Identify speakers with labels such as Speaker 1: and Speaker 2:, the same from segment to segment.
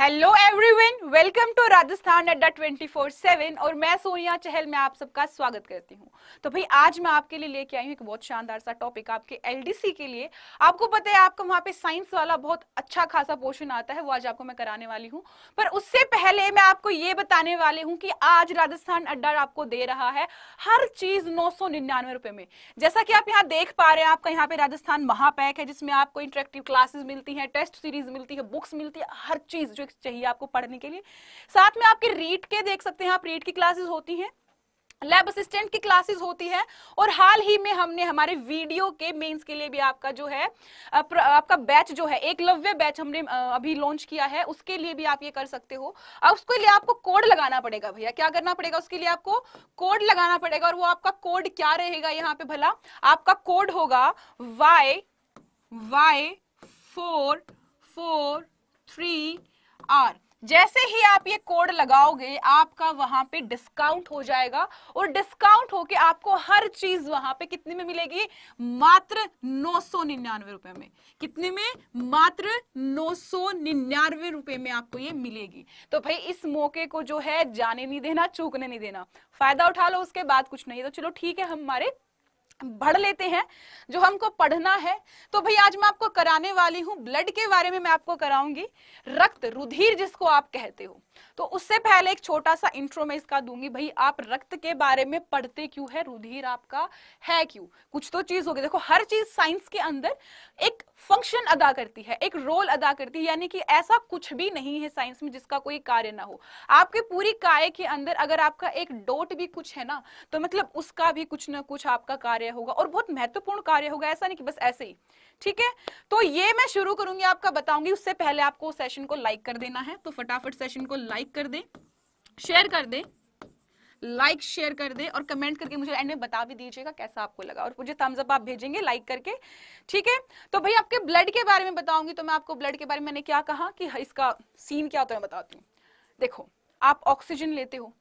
Speaker 1: Hello everyone welcome to Rajasthan Adda 24/7 और मैं सोनिया चहल मैं आप सबका स्वागत करती हूं तो भाई आज मैं आपके लिए लेके आई हूं एक बहुत शानदार सा टॉपिक आपके एलडीसी के लिए आपको पता है आपका वहां पे साइंस वाला बहुत अच्छा खासा पोर्शन आता है वो आज आपको मैं कराने वाली हूँ पर उससे पहले मैं आपको ये बताने वाली हूँ कि आज राजस्थान अड्डा आपको दे रहा है हर चीज नौ रुपए में जैसा कि आप यहाँ देख पा रहे हैं आपका यहाँ पे राजस्थान महापैक है जिसमें आपको इंटरेक्टिव क्लासेस मिलती है टेस्ट सीरीज मिलती है बुक्स मिलती है हर चीज जो टॉपिक्स चाहिए आपको पढ़ने के लिए साथ में आपके रीट के देख सकते हैं आप रीट की क्लासेस होती हैं लैब असिस्टेंट की क्लासेस होती है और हाल ही में हमने हमारे वीडियो के मेंस के लिए भी आपका जो है आपका बैच जो है एक लव्य बैच हमने अभी लॉन्च किया है उसके लिए भी आप ये कर सकते हो अब उसके लिए आपको कोड लगाना पड़ेगा भैया क्या करना पड़ेगा उसके लिए आपको कोड लगाना पड़ेगा और वो आपका कोड क्या रहेगा यहाँ पे भला आपका कोड होगा Y Y four four three R जैसे ही आप ये कोड लगाओगे आपका वहां पे डिस्काउंट हो जाएगा और डिस्काउंट होके आपको हर चीज वहां पे कितने में मिलेगी मात्र नौ सौ निन्यानवे रुपए में कितने में मात्र नौ सौ निन्यानवे रुपए में आपको ये मिलेगी तो भाई इस मौके को जो है जाने नहीं देना चूकने नहीं देना फायदा उठा लो उसके बाद कुछ नहीं तो चलो ठीक है हमारे बढ़ लेते हैं जो हमको पढ़ना है तो भाई आज मैं आपको कराने वाली हूं ब्लड के बारे में मैं आपको कराऊंगी रक्त रुधिर जिसको आप कहते हो तो उससे पहले एक छोटा सा इंट्रो में इसका दूंगी भाई आप रक्त के बारे में पढ़ते क्यों है रुधिर आपका है क्यों कुछ तो चीज होगी देखो हर चीज साइंस के अंदर एक फंक्शन अदा करती है एक रोल अदा करती है यानी कि ऐसा कुछ भी नहीं है साइंस में जिसका कोई कार्य ना हो आपके पूरी काय के अंदर अगर आपका एक डोट भी कुछ है ना तो मतलब उसका भी कुछ ना कुछ आपका कार्य होगा और बहुत महत्वपूर्ण कार्य होगा ऐसा नहीं कि बस ऐसे ही ठीक है तो ये मैं शुरू करूंगी आपका बताऊंगी उससे पहले आपको सेशन को लाइक कर देना है तो फटाफट सेशन को लाइक कर दे शेयर कर दे लाइक like, शेयर कर दे और कमेंट करके मुझे एंड में बता भी दीजिएगा कैसा आपको लगा और मुझे थम्स अप आप भेजेंगे लाइक करके ठीक है तो भाई आपके ब्लड के बारे में बताऊंगी तो मैं आपको ब्लड के बारे में मैंने क्या कहा कि इसका सीन क्या होता है बताती हूँ देखो आप ऑक्सीजन लेते हो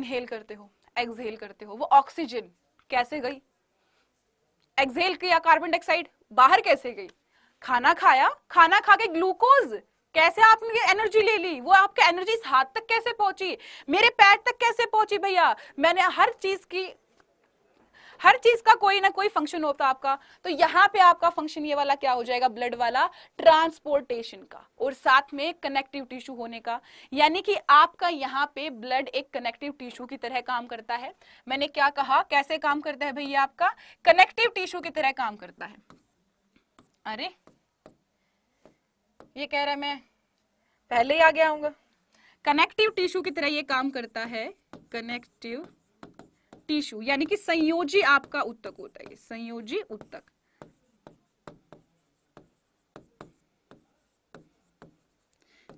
Speaker 1: इनहेल करते हो एक्सहेल करते हो वो ऑक्सीजन कैसे गई एक्सहेल किया कार्बन डाइऑक्साइड बाहर कैसे गई खाना खाया खाना खा के ग्लूकोज कैसे आपने एनर्जी ले ली वो आपके एनर्जी हाथ तक कैसे पहुंची मेरे पैर तक कैसे पहुंची भैया मैंने हर चीज की हर चीज का कोई ना कोई फंक्शन होता आपका तो यहाँ पे आपका फंक्शन ये वाला क्या हो जाएगा ब्लड वाला ट्रांसपोर्टेशन का और साथ में कनेक्टिव टिश्यू होने का यानी कि आपका यहाँ पे ब्लड एक कनेक्टिव टिश्यू की तरह काम करता है मैंने क्या कहा कैसे काम करता है भैया आपका कनेक्टिव टिश्यू की तरह काम करता है अरे ये कह रहा मैं पहले ही आ गया हूँ कनेक्टिव टिश्यू की तरह ये काम करता है कनेक्टिव टिश्यू यानी कि संयोजी आपका उत्तक होता है संयोजी उत्तक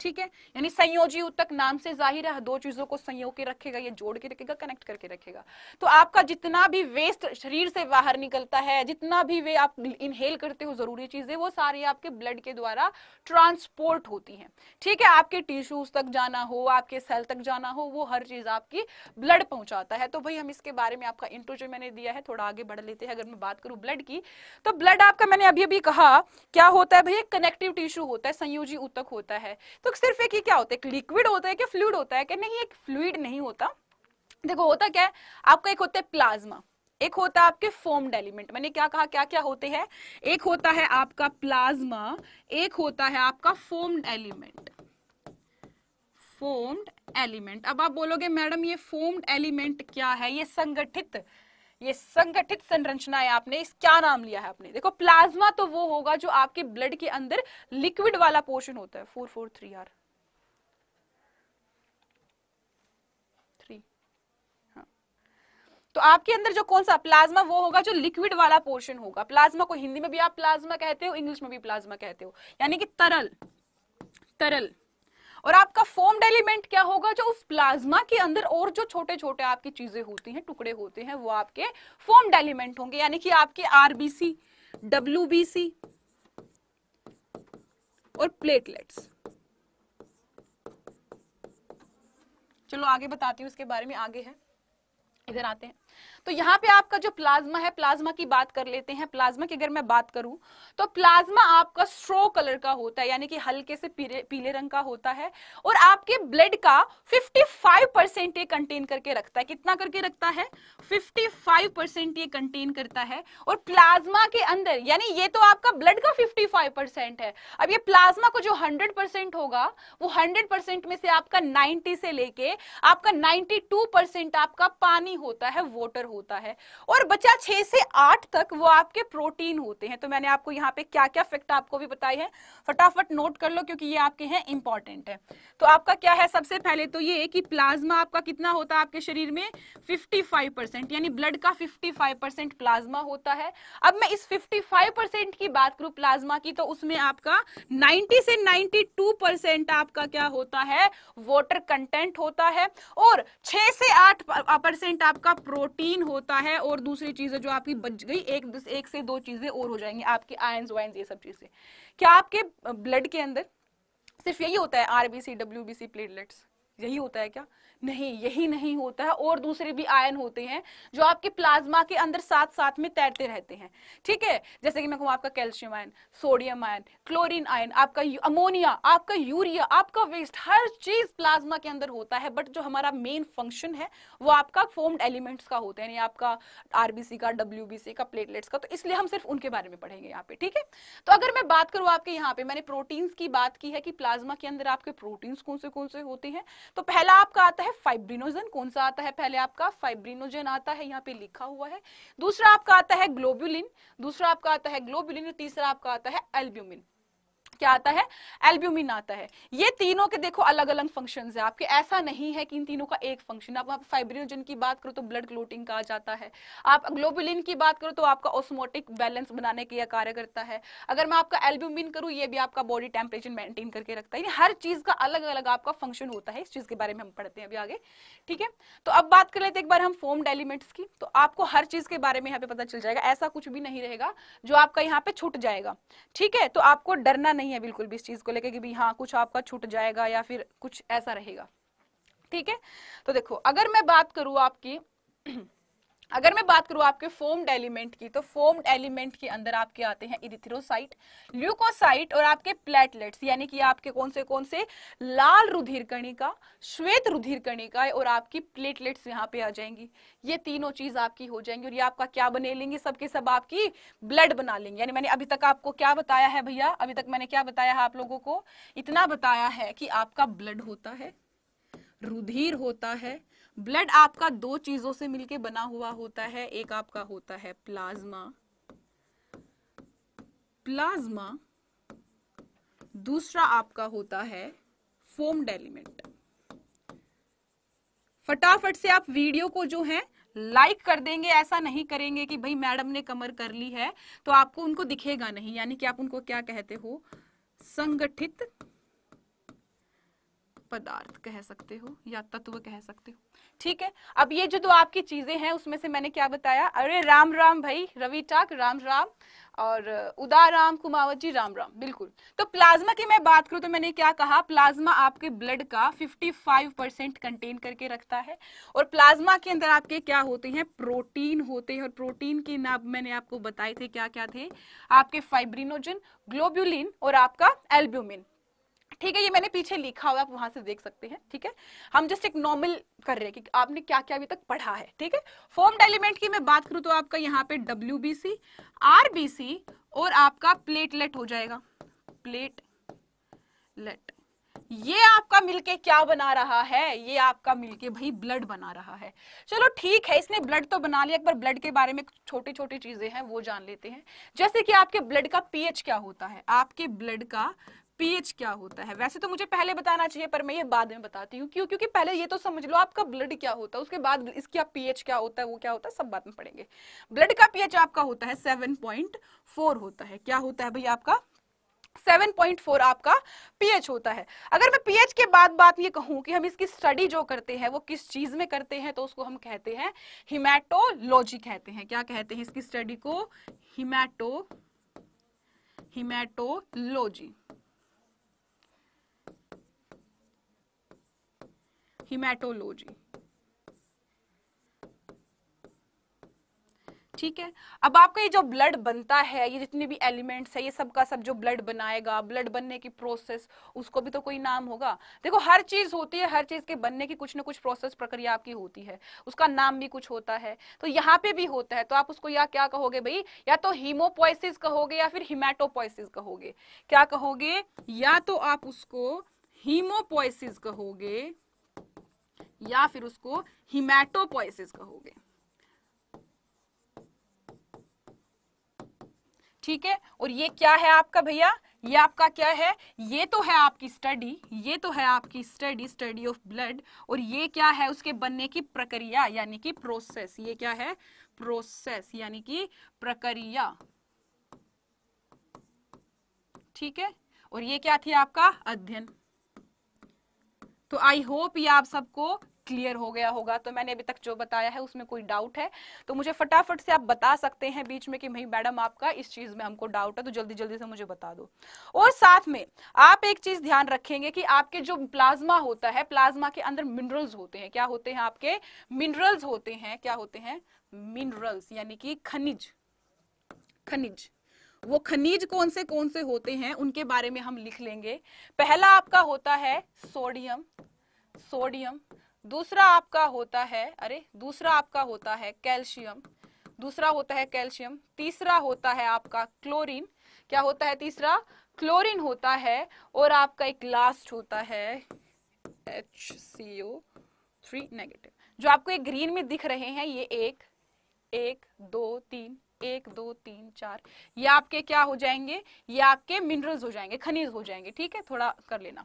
Speaker 1: ठीक है यानी संयोजी उत्तक नाम से जाहिर है दो चीजों को संयोग के रखेगा ये जोड़ के रखेगा कनेक्ट करके रखेगा तो आपका जितना भी वेस्ट शरीर से बाहर निकलता है जितना भी वे आप इनहेल करते हो जरूरी चीजें वो सारी आपके ब्लड के द्वारा ट्रांसपोर्ट होती है ठीक है आपके टिश्यूज तक जाना हो आपके सेल तक जाना हो वो हर चीज आपकी ब्लड पहुंचाता है तो भाई हम इसके बारे में आपका इंट्रो जो मैंने दिया है थोड़ा आगे बढ़ लेते हैं अगर मैं बात करूं ब्लड की तो ब्लड आपका मैंने अभी अभी कहा क्या होता है भैया कनेक्टिव टिश्यू होता है संयोजी ऊतक होता है तो तो सिर्फ एक ये क्या होता है एक लिक्विड होता है कि फ्लूड होता है कि नहीं एक फ्लूड नहीं होता देखो होता क्या है आपका एक होता है प्लाज्मा एक होता है आपके फोम्ड एलिमेंट मैंने क्या कहा क्या क्या होते हैं एक होता है आपका प्लाज्मा एक होता है आपका फोम्ड एलिमेंट फोम्ड एलिमेंट अब आप बोलोगे मैडम ये फोम्ड एलिमेंट क्या है ये संगठित ये संगठित संरचनाएं आपने इस क्या नाम लिया है आपने देखो प्लाज्मा तो वो होगा जो आपके ब्लड के अंदर लिक्विड वाला पोर्शन होता है फोर फोर थ्री आर हाँ। तो आपके अंदर जो कौन सा प्लाज्मा वो होगा जो लिक्विड वाला पोर्शन होगा प्लाज्मा को हिंदी में भी आप प्लाज्मा कहते हो इंग्लिश में भी प्लाज्मा कहते हो यानी कि तरल तरल और आपका फोम्ड एलिमेंट क्या होगा जो उस प्लाज्मा के अंदर और जो छोटे छोटे आपकी चीजें होती हैं टुकड़े होते हैं वो आपके फोम्ड एलिमेंट होंगे यानी कि आपके आरबीसी डब्ल्यू और प्लेटलेट्स चलो आगे बताती हूँ इसके बारे में आगे है इधर आते हैं तो यहाँ पे आपका जो प्लाज्मा है प्लाज्मा की बात कर लेते हैं प्लाज्मा की अगर मैं बात करूं तो प्लाज्मा आपका स्ट्रो कलर का होता है यानी कि हल्के से पीले, पीले रंग का होता है और आपके ब्लड का 55 परसेंट ये कंटेन करके रखता है कितना करके रखता है 55 परसेंट ये कंटेन करता है और प्लाज्मा के अंदर यानी ये तो आपका ब्लड का फिफ्टी है अब ये प्लाज्मा को जो हंड्रेड होगा वो हंड्रेड में से आपका नाइनटी से लेके आपका नाइनटी आपका पानी होता है वोटर होता है और बच्चा छह से आठ तक वो आपके प्रोटीन होते हैं तो मैंने आपको यहाँ पे क्या क्या फैक्ट आपको भी बताई है फटाफट नोट कर लो क्योंकि ये आपके हैं इंपॉर्टेंट है तो आपका क्या है सबसे पहले तो ये कि प्लाज्मा आपका कितना होता है आपके शरीर में फिफ्टी यानी ब्लड का फिफ्टी प्लाज्मा होता है अब मैं इस फिफ्टी की बात करूं प्लाज्मा की तो उसमें आपका नाइनटी से नाइनटी आपका क्या होता है वोटर कंटेंट होता है और 6 से 8 परसेंट परसेंट आपका प्रोटीन होता है और दूसरी चीज़ें जो आपकी बच गई एक एक से दो चीज़ें और हो जाएंगी आपके आयन वायन ये सब चीज़ें क्या आपके ब्लड के अंदर सिर्फ यही होता है RBC W B C platelets यही होता है क्या नहीं यही नहीं होता है और दूसरे भी आयन होते हैं जो आपके प्लाज्मा के अंदर साथ साथ में तैरते रहते हैं ठीक है जैसे कि मैं कहूँ आपका calcium ion sodium ion chlorine ion आपका अमोनिया आपका यूरिया आपका वेस्ट हर चीज प्लाज्मा के अंदर होता है बट जो हमारा मेन फंक्शन है वो आपका फोर्म्ड एलिमेंट्स का होता है आपका आरबीसी का डब्ल्यू का प्लेटलेट्स का तो इसलिए हम सिर्फ उनके बारे में पढ़ेंगे यहाँ पे ठीक है तो अगर मैं बात करूँ आपके यहाँ पे मैंने प्रोटीन्स की बात की है कि प्लाज्मा के अंदर आपके प्रोटीन्स कौन से कौन से होते हैं तो पहला आपका आता है है फाइब्रिनोजन कौन सा आता है पहले आपका फाइब्रिनोजन आता है यहाँ पे लिखा हुआ है दूसरा आपका आता है ग्लोब्यूलिन दूसरा आपका आता है ग्लोब्यूलिन और तीसरा आपका आता है एल्ब्यूमिन क्या आता है एल्ब्यूमिन आता है ये तीनों के देखो अलग अलग फंक्शन है आपके ऐसा नहीं है कि इन तीनों का एक फंक्शन आप आप फाइब्रियोजन की बात करो तो ब्लड क्लोटिंग का आ जाता है आप ग्लोबुलिन की बात करो तो आपका ओस्मोटिक बैलेंस बनाने के कार्य करता है अगर मैं आपका एल्ब्यूमिन करूँ ये भी आपका बॉडी टेम्परेचर मेंटेन करके रखता है हर चीज का अलग अलग आपका फंक्शन होता है इस चीज के बारे में हम पढ़ते हैं अभी आगे ठीक है तो अब बात कर लेते हैं एक बार हम फोम एलिमेंट्स की तो आपको हर चीज के बारे में यहाँ पे पता चल जाएगा ऐसा कुछ भी नहीं रहेगा जो आपका यहाँ पे छूट जाएगा ठीक है तो आपको डरना नहीं नहीं है बिल्कुल भी इस चीज़ को लेकर कि भी हाँ कुछ आपका छूट जाएगा या फिर कुछ ऐसा रहेगा ठीक है तो देखो अगर मैं बात करूं आपकी अगर मैं बात करूँ आपके फोम्ड एलिमेंट की तो फोम्ड एलिमेंट के अंदर आपके आते हैं इरिथ्रोसाइट ल्यूकोसाइट और आपके प्लेटलेट्स यानी कि आपके कौन से कौन से लाल रुधिर कणिका श्वेत रुधिर कणिका और आपकी प्लेटलेट्स यहाँ पे आ जाएंगी ये तीनों चीज आपकी हो जाएंगी और ये आपका क्या बने लेंगे सबके सब आपकी ब्लड बना लेंगे यानी मैंने अभी तक आपको क्या बताया है भैया अभी तक मैंने क्या बताया है आप लोगों को इतना बताया है कि आपका ब्लड होता है रुधिर होता है ब्लड आपका दो चीजों से मिलके बना हुआ होता है एक आपका होता है प्लाज्मा प्लाज्मा दूसरा आपका होता है फोम्ड एलिमेंट फटाफट से आप वीडियो को जो है लाइक कर देंगे ऐसा नहीं करेंगे कि भाई मैडम ने कमर कर ली है तो आपको उनको दिखेगा नहीं यानी कि आप उनको क्या कहते हो संगठित पदार्थ कह सकते हो या तत्व कह सकते हो ठीक है अब ये जो दो आपकी चीजें हैं उसमें से मैंने क्या बताया अरे राम राम भाई रवि टाक राम राम और उदाराम कुमावत जी राम राम बिल्कुल तो प्लाज्मा की मैं बात करूँ तो मैंने क्या कहा प्लाज्मा आपके ब्लड का 55 परसेंट कंटेन करके रखता है और प्लाज्मा के अंदर आपके क्या होते हैं प्रोटीन होते हैं और प्रोटीन के नाम मैंने आपको बताए थे क्या क्या थे आपके फाइब्रिनोजन ग्लोब्यूलिन और आपका एल्ब्यूमिन ठीक है ये मैंने पीछे लिखा हुआ आप वहां से देख सकते हैं ठीक है हम जस्ट एक नॉर्मल कर रहे हैं कि आपने क्या क्या अभी तक पढ़ा है ठीक है फॉर्म्ड एलिमेंट की मैं बात करूं तो आपका यहाँ पे W B C R B C और आपका प्लेटलेट हो जाएगा प्लेटलेट ये आपका मिलके क्या बना रहा है ये आपका मिलके भाई ब्लड बना रहा है चलो ठीक है इसने ब्लड तो बना लिया एक बार ब्लड के बारे में छोटी छोटी चीजें हैं वो जान लेते हैं जैसे कि आपके ब्लड का पीएच क्या होता है आपके ब्लड का पीएच क्या होता है वैसे तो मुझे पहले बताना चाहिए पर मैं ये बाद में बताती हूँ क्यों क्योंकि पहले ये तो समझ लो आपका ब्लड क्या होता है उसके बाद इसका पीएच क्या होता है वो क्या होता है सब बात में पढ़ेंगे ब्लड का पीएच आपका होता है सेवन पॉइंट फोर होता है क्या होता है भैया आपका 7.4 आपका पीएच होता है अगर मैं पीएच के बाद बात ये कहूं कि हम इसकी स्टडी जो करते हैं वो किस चीज में करते हैं तो उसको हम कहते हैं हिमैटोलॉजी कहते हैं क्या कहते हैं इसकी स्टडी को हिमैटो हिमैटोलॉजी हिमेटोलॉजी ठीक है अब आपका ये जो ब्लड बनता है ये जितने भी एलिमेंट्स है ये सब का सब जो ब्लड बनाएगा ब्लड बनने की प्रोसेस उसको भी तो कोई नाम होगा देखो हर चीज होती है हर चीज के बनने की कुछ ना कुछ प्रोसेस प्रक्रिया आपकी होती है उसका नाम भी कुछ होता है तो यहाँ पे भी होता है तो आप उसको या क्या कहोगे भाई या तो हीमोपोइसिस कहोगे या फिर हिमेटोपोइसिस कहोगे क्या कहोगे या तो आप उसको हीमोपोइसिस कहोगे या फिर उसको हिमैटोपोइसिस कहोगे ठीक है और ये क्या है आपका भैया ये आपका क्या है ये तो है आपकी स्टडी ये तो है आपकी स्टडी स्टडी ऑफ ब्लड और ये क्या है उसके बनने की प्रक्रिया यानी कि प्रोसेस ये क्या है प्रोसेस यानी कि प्रक्रिया ठीक है और ये क्या थी आपका अध्ययन तो आई होप ये आप सबको क्लियर हो गया होगा तो मैंने अभी तक जो बताया है उसमें कोई डाउट है तो मुझे फटाफट से आप बता सकते हैं बीच में कि भाई मैडम आपका इस चीज में हमको डाउट है तो जल्दी जल्दी से मुझे बता दो और साथ में आप एक चीज ध्यान रखेंगे कि आपके जो प्लाज्मा होता है प्लाज्मा के अंदर मिनरल्स होते हैं क्या होते हैं आपके मिनरल्स होते हैं क्या होते हैं मिनरल्स यानी कि खनिज खनिज वो खनिज कौन से कौन से होते हैं उनके बारे में हम लिख लेंगे पहला आपका होता है सोडियम सोडियम दूसरा आपका होता है अरे दूसरा आपका होता है कैल्शियम दूसरा होता है कैल्शियम तीसरा होता है आपका क्लोरीन क्या होता है तीसरा क्लोरीन होता है और आपका एक लास्ट होता है H C O three negative जो आपको ये ग्रीन में दिख रहे हैं ये एक एक दो तीन एक दो तीन चार ये आपके क्या हो जाएंगे ये आपके मिनरल्स हो जाएंगे खनिज हो जाएंगे ठीक है थोड़ा कर लेना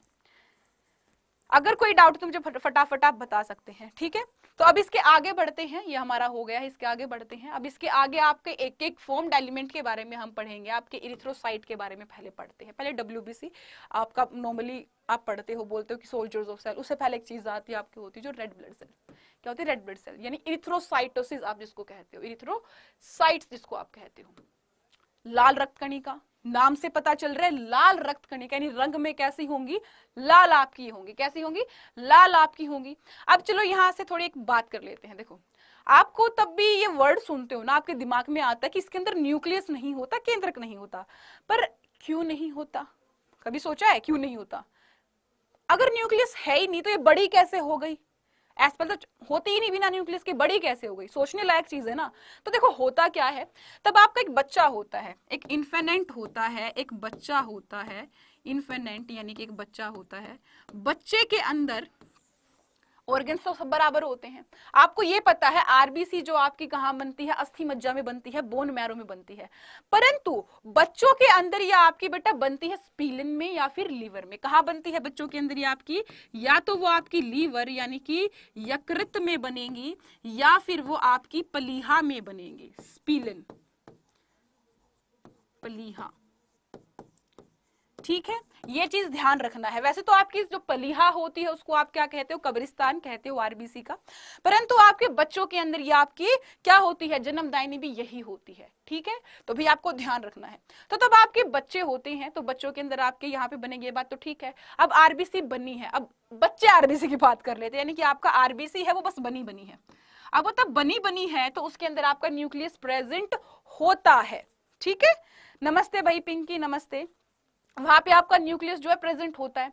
Speaker 1: अगर कोई डाउट तो मुझे फटाफट आप बता सकते हैं ठीक है तो अब इसके आगे बढ़ते हैं ये हमारा हो गया है इसके आगे बढ़ते हैं अब इसके आगे आपके एक एक फॉर्म एलिमेंट के बारे में हम पढ़ेंगे आपके इरिथ्रोसाइट के बारे में पहले पढ़ते हैं पहले डब्ल्यू आपका नॉर्मली आप पढ़ते हो बोलते हो कि सोल्जर्स ऑफ सेल उससे पहले एक चीज आती है आपकी होती है जो रेड ब्लड सेल्स क्या होती है रेड ब्लड सेल यानी इरिथ्रोसाइटोसिस आप जिसको कहते हो इरिथ्रोसाइट जिसको आप कहते हो लाल रक्तकणी का नाम से पता चल रहा है लाल रक्त कणिका यानी रंग में कैसी होंगी लाल आपकी होंगी कैसी होंगी लाल आपकी होंगी अब चलो यहां से थोड़ी एक बात कर लेते हैं देखो आपको तब भी ये वर्ड सुनते हो ना आपके दिमाग में आता है कि इसके अंदर न्यूक्लियस नहीं होता केंद्रक नहीं होता पर क्यों नहीं होता कभी सोचा है क्यों नहीं होता अगर न्यूक्लियस है ही नहीं तो ये बड़ी कैसे हो गई एसपल तो होती ही नहीं बिना न्यूक्लियस के बड़ी कैसे हो गई सोचने लायक चीज है ना तो देखो होता क्या है तब आपका एक बच्चा होता है एक इन्फेनेंट होता है एक बच्चा होता है इन्फेनेंट यानी कि एक बच्चा होता है बच्चे के अंदर ऑर्गन तो सब बराबर होते हैं आपको ये पता है आरबीसी जो आपकी कहा बनती है अस्थि मज्जा में बनती है बोन मैरो में बनती है परंतु बच्चों के अंदर या आपकी बेटा बनती है स्पीलन में या फिर लीवर में कहा बनती है बच्चों के अंदर या आपकी या तो वो आपकी लीवर यानी कि यकृत में बनेगी या फिर वो आपकी पलीहा में बनेगी स्पीलन पलीहा ठीक है ये चीज ध्यान रखना है वैसे तो आपकी जो पलिहा होती है उसको आप क्या कहते हो कब्रिस्तान कहते हो आरबीसी का परंतु आपके बच्चों के अंदर या आपकी क्या होती है जन्मदायनी भी यही होती है ठीक है तो भी आपको ध्यान रखना है तो तब आपके बच्चे होते हैं तो बच्चों के अंदर आपके यहाँ पे बनेगी ये बात तो ठीक है अब आरबीसी बनी है अब बच्चे आरबीसी की बात कर लेते हैं यानी कि आपका आरबीसी है वो बस बनी बनी है अब वो तब बनी बनी है तो उसके अंदर आपका न्यूक्लियस प्रेजेंट होता है ठीक है नमस्ते भाई पिंकी नमस्ते वहां पे आपका न्यूक्लियस जो है प्रेजेंट होता है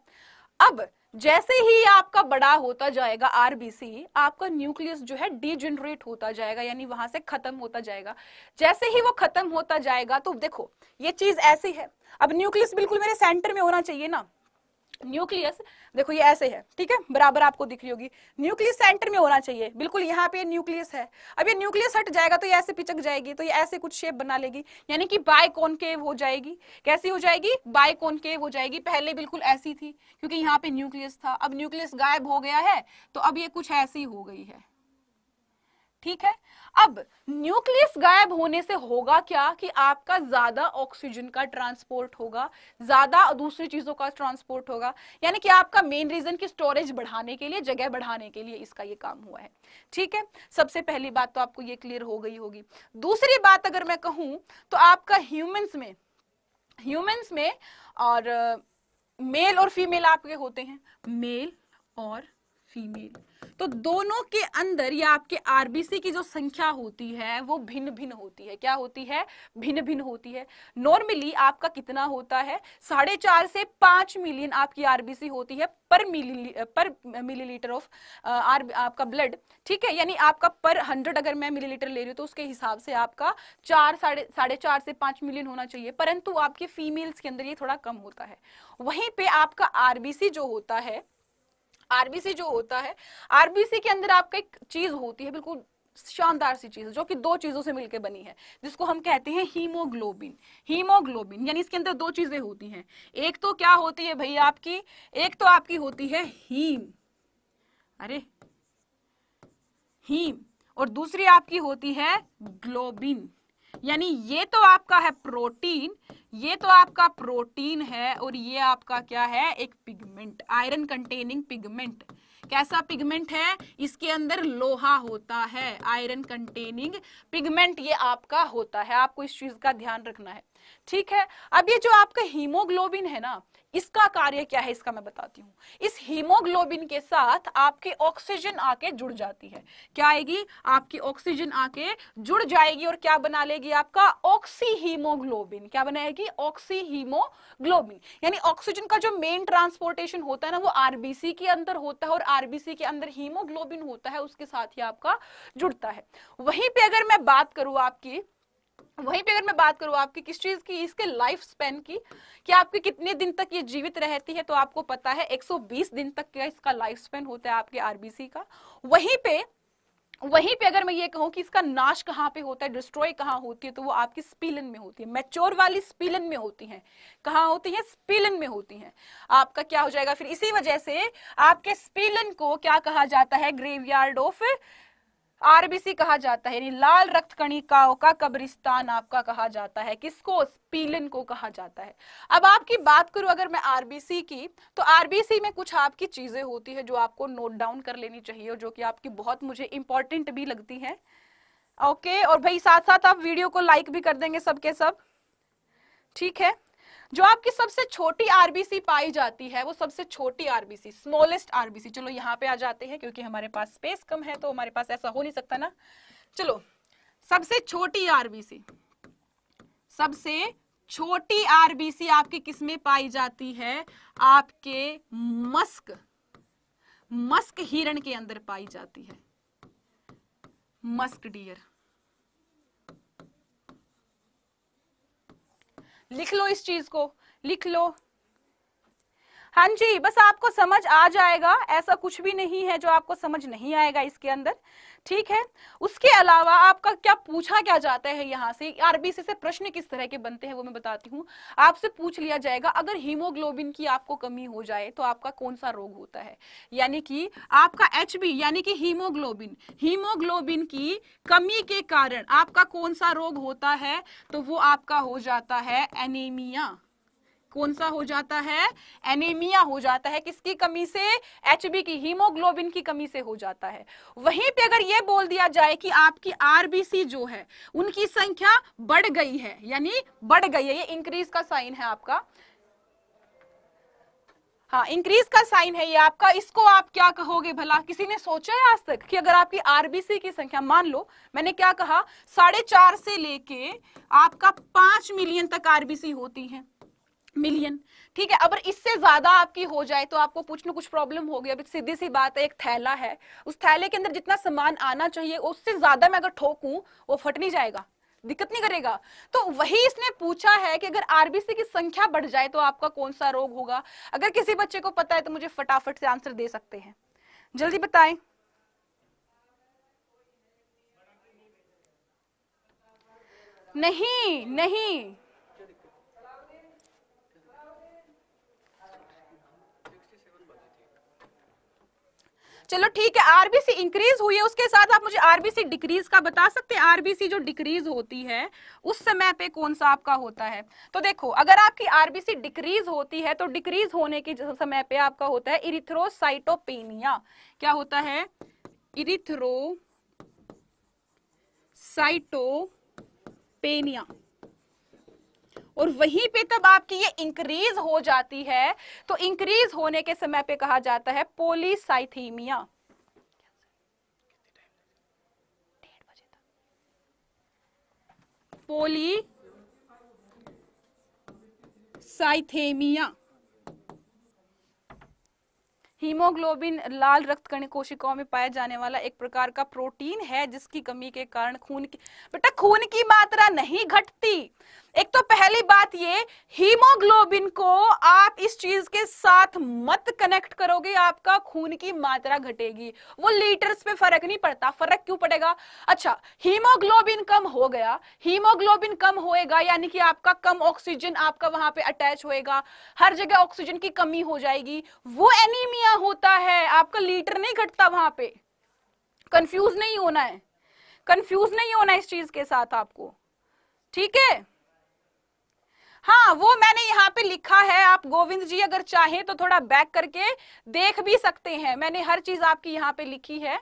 Speaker 1: अब जैसे ही आपका बड़ा होता जाएगा आरबीसी आपका न्यूक्लियस जो है डिजेनरेट होता जाएगा यानी वहां से खत्म होता जाएगा जैसे ही वो खत्म होता जाएगा तो देखो ये चीज ऐसी है अब न्यूक्लियस बिल्कुल मेरे सेंटर में होना चाहिए ना न्यूक्लियस देखो ये ऐसे है ठीक है बराबर आपको दिख रही होगी न्यूक्लियस सेंटर में होना चाहिए बिल्कुल यहाँ पे न्यूक्लियस है अब ये न्यूक्लियस हट जाएगा तो ये ऐसे पिचक जाएगी तो ये ऐसे कुछ शेप बना लेगी यानी कि बाय के हो जाएगी कैसी हो जाएगी बाय के हो जाएगी पहले बिल्कुल ऐसी थी क्योंकि यहाँ पे न्यूक्लियस था अब न्यूक्लियस गायब हो गया है तो अब ये कुछ ऐसी हो गई है ठीक है अब न्यूक्लियस गायब होने से होगा क्या कि आपका ज्यादा ऑक्सीजन का ट्रांसपोर्ट होगा ज्यादा दूसरी चीजों का ट्रांसपोर्ट होगा यानी कि आपका मेन रीजन की स्टोरेज बढ़ाने के लिए जगह बढ़ाने के लिए इसका ये काम हुआ है ठीक है सबसे पहली बात तो आपको ये क्लियर हो गई होगी दूसरी बात अगर मैं कहूं तो आपका ह्यूमन्स में ह्यूमन्स में और मेल और फीमेल आपके होते हैं मेल और फीमेल तो दोनों के अंदर या आपके आरबीसी की जो संख्या होती है वो भिन्न भिन्न होती है क्या होती है भिन्न भिन्न होती है नॉर्मली आपका कितना होता है साढ़े चार से पांच मिलियन आपकी आरबीसी होती है पर मिली पर मिलीलीटर ऑफ आर आपका ब्लड ठीक है यानी आपका पर हंड्रेड अगर मैं मिलीलीटर ले रही हूँ तो उसके हिसाब से आपका चार साढ़े साढ़े चार से पांच मिलियन होना चाहिए परंतु आपके फीमेल्स के अंदर ये थोड़ा कम होता है वहीं पे आपका आरबीसी जो होता है आरबीसी जो होता है आरबीसी के अंदर आपका एक चीज होती है बिल्कुल शानदार सी चीज जो कि दो चीजों से मिलकर बनी है जिसको हम कहते हैं हीमोग्लोबिन हीमोग्लोबिन यानी इसके अंदर दो चीजें होती हैं एक तो क्या होती है भाई आपकी एक तो आपकी होती है हीम अरे हीम और दूसरी आपकी होती है ग्लोबिन यानी ये तो आपका है प्रोटीन ये तो आपका प्रोटीन है और ये आपका क्या है एक पिगमेंट आयरन कंटेनिंग पिगमेंट कैसा पिगमेंट है इसके अंदर लोहा होता है आयरन कंटेनिंग पिगमेंट ये आपका होता है आपको इस चीज का ध्यान रखना है ठीक है अब ये जो आपका हीमोग्लोबिन है ना इसका कार्य क्या है इसका मैं बताती हूँ इस हीमोग्लोबिन के साथ आपके ऑक्सीजन आके जुड़ जाती है क्या आएगी आपकी ऑक्सीजन आके जुड़ जाएगी और क्या बना लेगी आपका ऑक्सी हीमोग्लोबिन क्या बनाएगी ऑक्सी हीमोग्लोबिन यानी ऑक्सीजन का जो मेन ट्रांसपोर्टेशन होता है ना वो आरबीसी के अंदर होता है और आरबीसी के अंदर हीमोग्लोबिन होता है उसके साथ ही आपका जुड़ता है वहीं पे अगर मैं बात करूँ आपकी वहीं पे अगर मैं बात करूं आपकी किस चीज़ की इसके लाइफ स्पेन की कि आपके कितने दिन तक ये जीवित रहती है तो आपको पता है 120 दिन तक का इसका लाइफ स्पेन होता है आपके आरबीसी का वहीं पे वहीं पे अगर मैं ये कहूँ कि इसका नाश कहाँ पे होता है डिस्ट्रॉय कहाँ होती है तो वो आपकी स्पीलन में होती है मैच्योर वाली स्पीलन में होती है कहाँ होती है स्पीलन में होती है आपका क्या हो जाएगा फिर इसी वजह से आपके स्पीलन को क्या कहा जाता है ग्रेवयार्ड ऑफ आरबीसी कहा जाता है यानी लाल रक्त कणिकाओं का कब्रिस्तान आपका कहा जाता है किसको स्पीलिन को कहा जाता है अब आपकी बात करूं अगर मैं आरबीसी की तो आरबीसी में कुछ आपकी चीजें होती है जो आपको नोट डाउन कर लेनी चाहिए और जो कि आपकी बहुत मुझे इंपॉर्टेंट भी लगती है ओके और भाई साथ साथ आप वीडियो को लाइक भी कर देंगे सबके सब ठीक है जो आपकी सबसे छोटी आरबीसी पाई जाती है वो सबसे छोटी आरबीसी स्मॉलेस्ट आरबीसी चलो यहाँ पे आ जाते हैं क्योंकि हमारे पास स्पेस कम है तो हमारे पास ऐसा हो नहीं सकता ना चलो सबसे छोटी आरबीसी सबसे छोटी आरबीसी आपके किसमें पाई जाती है आपके मस्क मस्क हिरण के अंदर पाई जाती है मस्क डियर लिख लो इस चीज को लिख लो हाँ जी बस आपको समझ आ जाएगा ऐसा कुछ भी नहीं है जो आपको समझ नहीं आएगा इसके अंदर ठीक है उसके अलावा आपका क्या पूछा क्या जाता है यहाँ से आरबीसी से प्रश्न किस तरह के बनते हैं वो मैं बताती हूँ आपसे पूछ लिया जाएगा अगर हीमोग्लोबिन की आपको कमी हो जाए तो आपका कौन सा रोग होता है यानी कि आपका एच यानी कि हीमोग्लोबिन हीमोग्लोबिन की कमी के कारण आपका कौन सा रोग होता है तो वो आपका हो जाता है एनीमिया कौन सा हो जाता है एनीमिया हो जाता है किसकी कमी से एच की हीमोग्लोबिन की कमी से हो जाता है वहीं पे अगर ये बोल दिया जाए कि आपकी आरबीसी जो है उनकी संख्या बढ़ गई है यानी बढ़ गई है ये इंक्रीज का साइन है आपका हाँ इंक्रीज का साइन है ये आपका इसको आप क्या कहोगे भला किसी ने सोचा है आज तक कि अगर आपकी आरबीसी की संख्या मान लो मैंने क्या कहा साढ़े चार से लेके आपका पांच मिलियन तक आरबीसी होती है मिलियन ठीक है अगर इससे ज्यादा आपकी हो जाए तो आपको कुछ ना कुछ प्रॉब्लम होगी अभी सीधी सी बात है एक थैला है उस थैले के अंदर जितना सामान आना चाहिए उससे ज्यादा मैं अगर ठोकूं वो फट नहीं जाएगा दिक्कत नहीं करेगा तो वही इसने पूछा है कि अगर आरबीसी की संख्या बढ़ जाए तो आपका कौन सा रोग होगा अगर किसी बच्चे को पता है तो मुझे फटाफट से आंसर दे सकते हैं जल्दी बताएं नहीं नहीं चलो ठीक है आरबीसी इंक्रीज हुई है उसके साथ आप मुझे आरबीसी डिक्रीज का बता सकते हैं आरबीसी जो डिक्रीज होती है उस समय पे कौन सा आपका होता है तो देखो अगर आपकी आरबीसी डिक्रीज होती है तो डिक्रीज होने के समय पे आपका होता है इरिथ्रोसाइटोपेनिया क्या होता है इरिथ्रो साइटोपेनिया और वहीं पे तब आपकी ये इंक्रीज हो जाती है तो इंक्रीज होने के समय पे कहा जाता है पोलिसाइथीमिया पोली साइथेमिया हीमोग्लोबिन लाल रक्त कण कोशिकाओं में पाया जाने वाला एक प्रकार का प्रोटीन है जिसकी कमी के कारण खून की बेटा खून की मात्रा नहीं घटती एक तो पहली बात ये हीमोग्लोबिन को आप इस चीज के साथ मत कनेक्ट करोगे आपका खून की मात्रा घटेगी वो लीटर्स पे फर्क नहीं पड़ता फर्क क्यों पड़ेगा अच्छा हीमोग्लोबिन कम हो गया हीमोग्लोबिन कम होएगा यानी कि आपका कम ऑक्सीजन आपका वहां पे अटैच होएगा हर जगह ऑक्सीजन की कमी हो जाएगी वो एनीमिया होता है आपका लीटर नहीं घटता वहां पे कंफ्यूज नहीं होना है कंफ्यूज नहीं होना इस चीज के साथ आपको ठीक है हाँ वो मैंने यहाँ पे लिखा है आप गोविंद जी अगर चाहे तो थोड़ा बैक करके देख भी सकते हैं मैंने हर चीज आपकी यहाँ पे लिखी है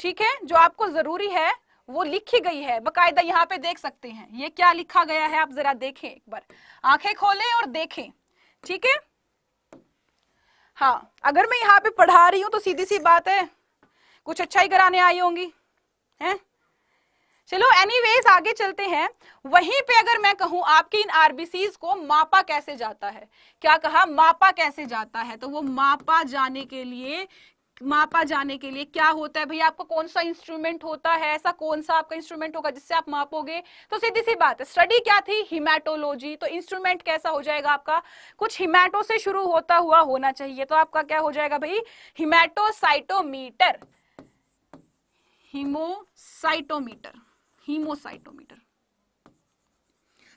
Speaker 1: ठीक है जो आपको जरूरी है वो लिखी गई है बकायदा यहाँ पे देख सकते हैं ये क्या लिखा गया है आप जरा देखें एक बार आंखें खोलें और देखें ठीक है हाँ अगर मैं यहाँ पे पढ़ा रही हूँ तो सीधी सी बात है कुछ अच्छा ही कराने आई होंगी है चलो एनीवेज आगे चलते हैं वहीं पे अगर मैं कहूं आपके इन आरबीसीज को मापा कैसे जाता है क्या कहा मापा कैसे जाता है तो वो मापा जाने के लिए मापा जाने के लिए क्या होता है भैया आपको कौन सा इंस्ट्रूमेंट होता है ऐसा कौन सा आपका इंस्ट्रूमेंट होगा जिससे आप मापोगे तो सीधी सी बात है स्टडी क्या थी हिमाटोलॉजी तो इंस्ट्रूमेंट कैसा हो जाएगा आपका कुछ हिमाटो से शुरू होता हुआ होना चाहिए तो आपका क्या हो जाएगा भाई हिमाटोसाइटोमीटर हिमोसाइटोमीटर हीमोसाइटोमीटर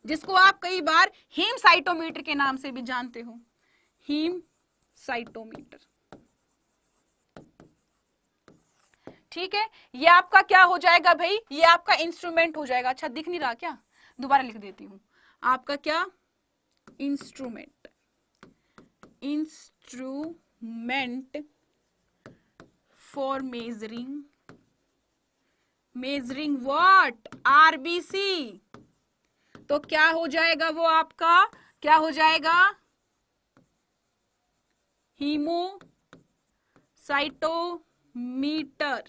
Speaker 1: जिसको आप कई बार हीम साइटोमीटर के नाम से भी जानते हो हीम साइटोमीटर ठीक है ये आपका क्या हो जाएगा भाई ये आपका इंस्ट्रूमेंट हो जाएगा अच्छा दिख नहीं रहा क्या दोबारा लिख देती हूं आपका क्या instrument instrument for measuring measuring what RBC तो क्या हो जाएगा वो आपका क्या हो जाएगा हीमो साइटोमीटर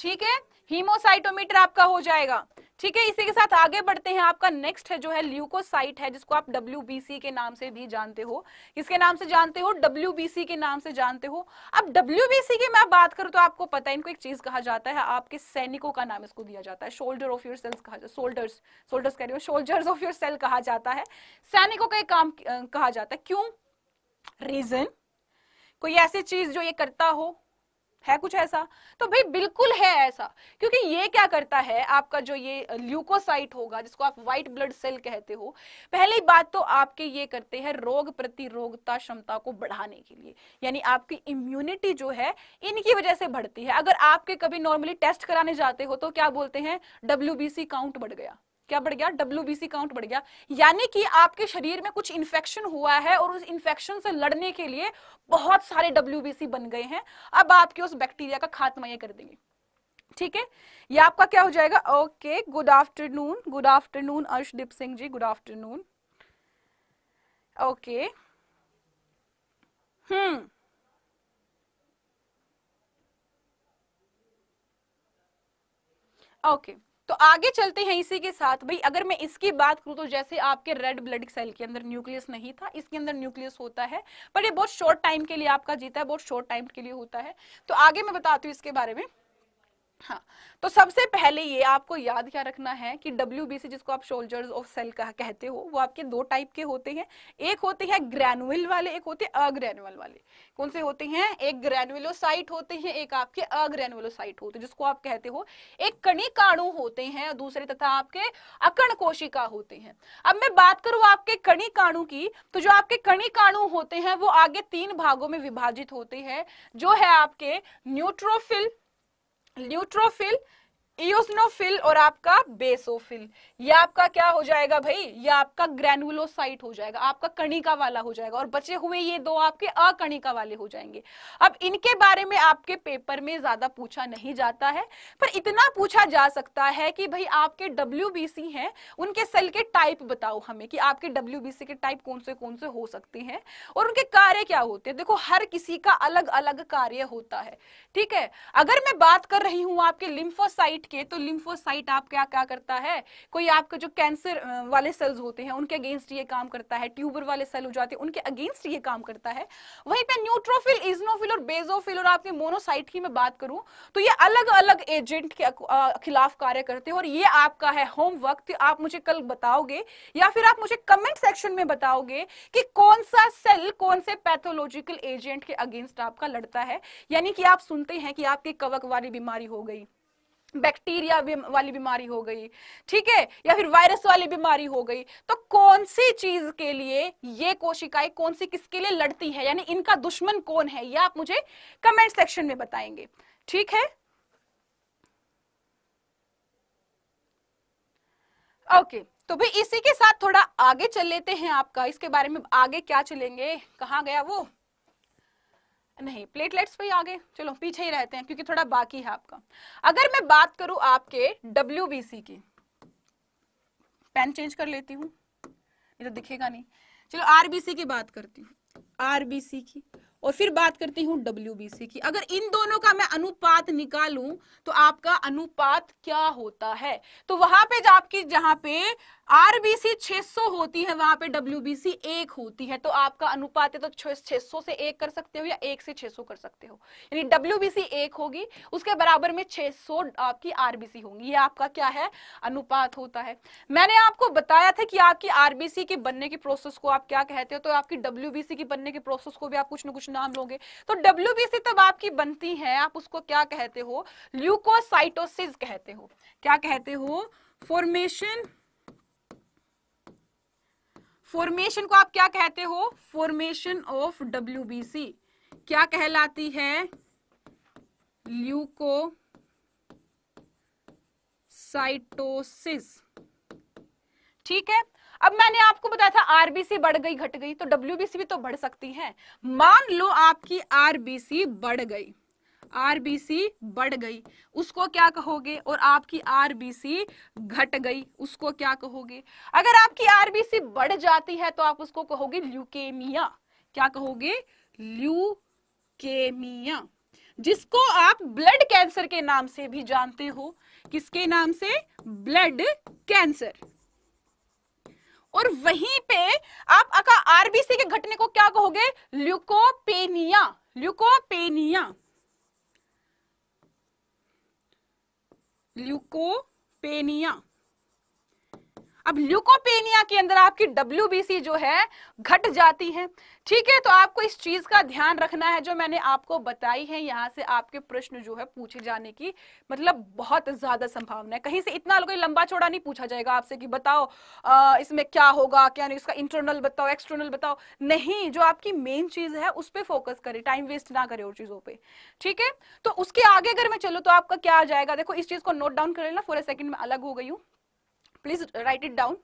Speaker 1: ठीक है हीमोसाइटोमीटर आपका हो जाएगा ठीक है इसी के साथ आगे बढ़ते हैं आपका नेक्स्ट है जो है ल्यूकोसाइट है जिसको आप डब्ल्यू के नाम से भी जानते हो किसके नाम से जानते हो डब्ल्यू के नाम से जानते हो अब डब्ल्यू की मैं बात करूं तो आपको पता है इनको एक चीज कहा जाता है आपके सैनिकों का नाम इसको दिया जाता है शोल्डर ऑफ योर सेल्स कहा शोल्डर्स शोल्डर्स कह रही हो शोल्डर्स ऑफ योर सेल कहा जाता है सैनिकों का एक काम कहा जाता है क्यों रीजन कोई ऐसी चीज जो ये करता हो है कुछ ऐसा तो भाई बिल्कुल है ऐसा क्योंकि ये क्या करता है आपका जो ये ल्यूकोसाइट होगा जिसको आप व्हाइट ब्लड सेल कहते हो पहली बात तो आपके ये करते हैं रोग प्रतिरोधता क्षमता को बढ़ाने के लिए यानी आपकी इम्यूनिटी जो है इनकी वजह से बढ़ती है अगर आपके कभी नॉर्मली टेस्ट कराने जाते हो तो क्या बोलते हैं डब्ल्यू काउंट बढ़ गया क्या बढ़ गया डब्ल्यू काउंट बढ़ गया यानी कि आपके शरीर में कुछ इन्फेक्शन हुआ है और उस इन्फेक्शन से लड़ने के लिए बहुत सारे डब्ल्यू बन गए हैं अब आपके उस बैक्टीरिया का खात्मा ये कर देंगे ठीक है ये आपका क्या हो जाएगा okay good afternoon good afternoon Arshdeep Singh ji good afternoon okay hmm okay okay. Hmm. तो आगे चलते हैं इसी के साथ भाई अगर मैं इसकी बात करूँ तो जैसे आपके रेड ब्लड सेल के अंदर न्यूक्लियस नहीं था इसके अंदर न्यूक्लियस होता है पर ये बहुत शॉर्ट टाइम के लिए आपका जीता है बहुत शॉर्ट टाइम के लिए होता है तो आगे मैं बताती हूँ इसके बारे में हाँ तो सबसे पहले ये आपको याद क्या रखना है कि डब्ल्यू जिसको आप शोल्जर्स ऑफ सेल कह, कहते हो वो आपके दो टाइप के होते हैं एक होते हैं ग्रेनुअल वाले एक होते हैं अग्रेनुअल वाले कौन से होते हैं एक ग्रेनुलोसाइट होते हैं एक आपके अग्रेनुलोसाइट होते हैं जिसको आप कहते हो एक कणिकाणु होते हैं दूसरे तथा आपके अकण कोशिका होते हैं अब मैं बात करूँ आपके कणिकाणु की तो जो आपके कणिकाणु होते हैं वो आगे तीन भागों में विभाजित होते हैं जो है आपके न्यूट्रोफिल Neutrophil इोसिनोफिल और आपका बेसोफिल ये आपका क्या हो जाएगा भाई ये आपका ग्रेनुलोसाइट हो जाएगा आपका कणिका वाला हो जाएगा और बचे हुए ये दो आपके अकणिका वाले हो जाएंगे अब इनके बारे में आपके पेपर में ज्यादा पूछा नहीं जाता है पर इतना पूछा जा सकता है कि भाई आपके डब्ल्यू हैं उनके सेल के टाइप बताओ हमें कि आपके डब्ल्यू के टाइप कौन से कौन से हो सकते हैं और उनके कार्य क्या होते हैं देखो हर किसी का अलग अलग कार्य होता है ठीक है अगर मैं बात कर रही हूँ आपके लिम्फोसाइट के तो लिम्फोसाइट आप क्या क्या करता है कोई आपका जो कैंसर वाले सेल्स होते हैं उनके अगेंस्ट ये काम करता है ट्यूबर वाले सेल हो जाते हैं उनके अगेंस्ट ये काम करता है वहीं पे न्यूट्रोफिल इजनोफिल और बेजोफिल और आपके मोनोसाइट की मैं बात करूं तो ये अलग अलग एजेंट के खिलाफ कार्य करते हैं और ये आपका है होमवर्क आप मुझे कल बताओगे या फिर आप मुझे कमेंट सेक्शन में बताओगे कि कौन सा सेल कौन से पैथोलॉजिकल एजेंट के अगेंस्ट आपका लड़ता है यानी कि आप सुनते हैं कि आपकी कवक वाली बीमारी हो गई बैक्टीरिया वाली बीमारी हो गई ठीक है या फिर वायरस वाली बीमारी हो गई तो कौन सी चीज के लिए ये कोशिकाएं कौन सी किसके लिए लड़ती है यानी इनका दुश्मन कौन है यह आप मुझे कमेंट सेक्शन में बताएंगे ठीक है ओके okay, तो भाई इसी के साथ थोड़ा आगे चल लेते हैं आपका इसके बारे में आगे क्या चलेंगे कहाँ गया वो नहीं प्लेटलेट्स पे ही आगे चलो पीछे ही रहते हैं क्योंकि थोड़ा बाकी है आपका अगर मैं बात करूं आपके डब्ल्यू की पेन चेंज कर लेती हूँ ये तो दिखेगा नहीं चलो आरबीसी की बात करती हूँ आरबीसी की और फिर बात करती हूँ डब्ल्यू की अगर इन दोनों का मैं अनुपात निकालू तो आपका अनुपात क्या होता है तो वहां पे आपकी जहां पे आरबीसी 600 होती है वहां पे डब्ल्यूबीसी एक होती है तो आपका अनुपात है तो 600 से एक कर सकते हो या एक से 600 कर सकते हो यानी डब्ल्यूबीसी एक होगी उसके बराबर में 600 आपकी आरबीसी होगी ये आपका क्या है अनुपात होता है मैंने आपको बताया था कि आपकी आरबीसी के बनने की प्रोसेस को आप क्या कहते हो तो आपकी सी की बनने के प्रोसेस को भी आप कुछ ना कुछ नाम लोगे तो सी तब आपकी बनती है आप उसको क्या कहते हो ल्यूकोसाइटोसिस कहते हो क्या कहते हो फॉर्मेशन फॉर्मेशन को आप क्या कहते हो फॉर्मेशन ऑफ डब्ल्यू क्या कहलाती है ल्यूको साइटोसिस ठीक है अब मैंने आपको बताया था आरबीसी बढ़ गई घट गई तो डब्ल्यूबीसी भी तो बढ़ सकती है मान लो आपकी आरबीसी बढ़ गई आरबीसी बढ़ गई उसको क्या कहोगे और आपकी आरबीसी घट गई उसको क्या कहोगे अगर आपकी आरबीसी बढ़ जाती है तो आप उसको कहोगे ल्यूकेमिया क्या कहोगे ल्यूकेमिया जिसको आप ब्लड कैंसर के नाम से भी जानते हो किसके नाम से ब्लड कैंसर और वहीं पे आप आरबीसी के घटने को क्या कहोगे ल्यूकोपेनिया ल्यूकोपेनिया ल्यूकोपेनिया अब ल्यूकोपेनिया के अंदर आपकी डब्ल्यू जो है घट जाती है ठीक है तो आपको इस चीज का ध्यान रखना है जो मैंने आपको बताई है यहाँ से आपके प्रश्न जो है पूछे जाने की मतलब बहुत ज्यादा संभावना है कहीं से इतना कोई लंबा चौड़ा नहीं पूछा जाएगा आपसे कि बताओ आ, इसमें क्या होगा क्या नहीं इसका इंटरनल बताओ एक्सटर्नल बताओ नहीं जो आपकी मेन चीज है उस पर फोकस करे टाइम वेस्ट ना करे और चीजों पर ठीक है तो उसके आगे अगर मैं चलू तो आपका क्या आ जाएगा देखो इस चीज को नोट डाउन कर लेना फोर ए सेकंड में अलग हो गई हूँ please write it down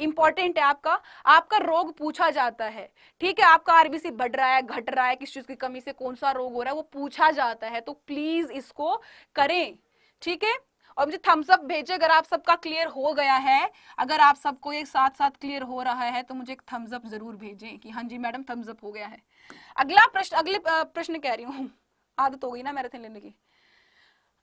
Speaker 1: important है आपका आपका रोग पूछा जाता है ठीक है आपका आरबीसी बढ़ रहा है घट रहा है किस चीज की कमी से कौन सा रोग हो रहा है वो पूछा जाता है तो प्लीज इसको करें ठीक है और मुझे थम्सअप भेजे अगर आप सबका क्लियर हो गया है अगर आप सबको एक साथ साथ क्लियर हो रहा है तो मुझे एक थम्सअप जरूर भेजें कि हाँ जी मैडम थम्सअप हो गया है अगला प्रश्न अगले प्रश्न कह रही हूँ आदत हो गई ना मैराथन लेने की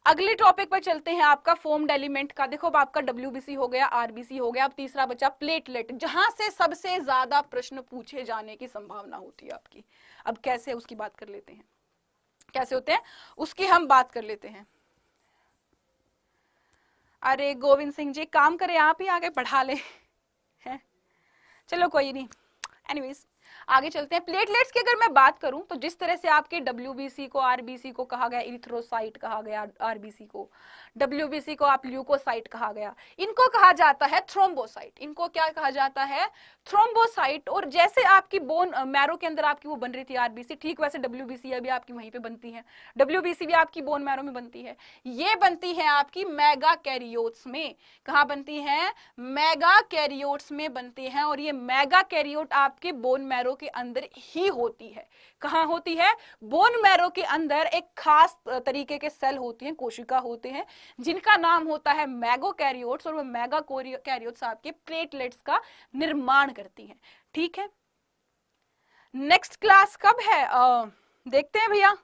Speaker 1: अगले टॉपिक पर चलते हैं आपका फोम एलिमेंट का देखो अब आपका डब्ल्यू हो गया आरबीसी हो गया अब तीसरा बचा प्लेटलेट जहां से सबसे ज्यादा प्रश्न पूछे जाने की संभावना होती है आपकी अब कैसे उसकी बात कर लेते हैं कैसे होते हैं उसकी हम बात कर लेते हैं अरे गोविंद सिंह जी काम करें आप ही आगे पढ़ा ले चलो कोई नहीं एनीवेज आगे चलते हैं प्लेटलेट्स की अगर मैं बात करूं तो जिस तरह से आपके डब्ल्यू को आर को कहा गया इरिथ्रोसाइट कहा गया आर को डब्ल्यू को आप ल्यूकोसाइट कहा गया इनको कहा जाता है थ्रोम्बोसाइट इनको क्या कहा जाता है थ्रोम्बोसाइट और जैसे आपकी बोन मैरो के अंदर आपकी वो बन रही थी आरबीसी ठीक वैसे डब्ल्यू अभी आपकी वहीं पर बनती है डब्ल्यू भी आपकी बोन मैरो में बनती है ये बनती है आपकी मैगा कैरियोट्स में कहा बनती है मैगा कैरियोट्स में बनती है और ये मैगा कैरियोट आपके बोन मैरो के अंदर ही होती है कहाँ होती है बोन मैरो के अंदर एक खास तरीके के सेल होती हैं कोशिका होते हैं जिनका नाम होता है मैगो कैरियोट्स और वह मैगा कैरियोट्स आपके प्लेटलेट्स का निर्माण करती हैं ठीक है नेक्स्ट क्लास कब है आ, देखते हैं भैया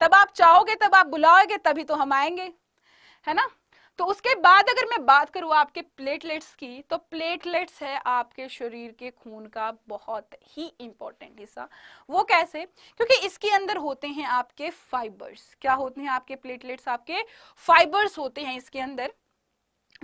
Speaker 1: तब आप चाहोगे तब आप बुलाओगे तभी तो हम आएंगे है ना तो उसके बाद अगर मैं बात करूँ आपके प्लेटलेट्स की तो प्लेटलेट्स है आपके शरीर के खून का बहुत ही इंपॉर्टेंट हिस्सा वो कैसे क्योंकि इसके अंदर होते हैं आपके फाइबर्स क्या होते हैं आपके प्लेटलेट्स आपके फाइबर्स होते हैं इसके अंदर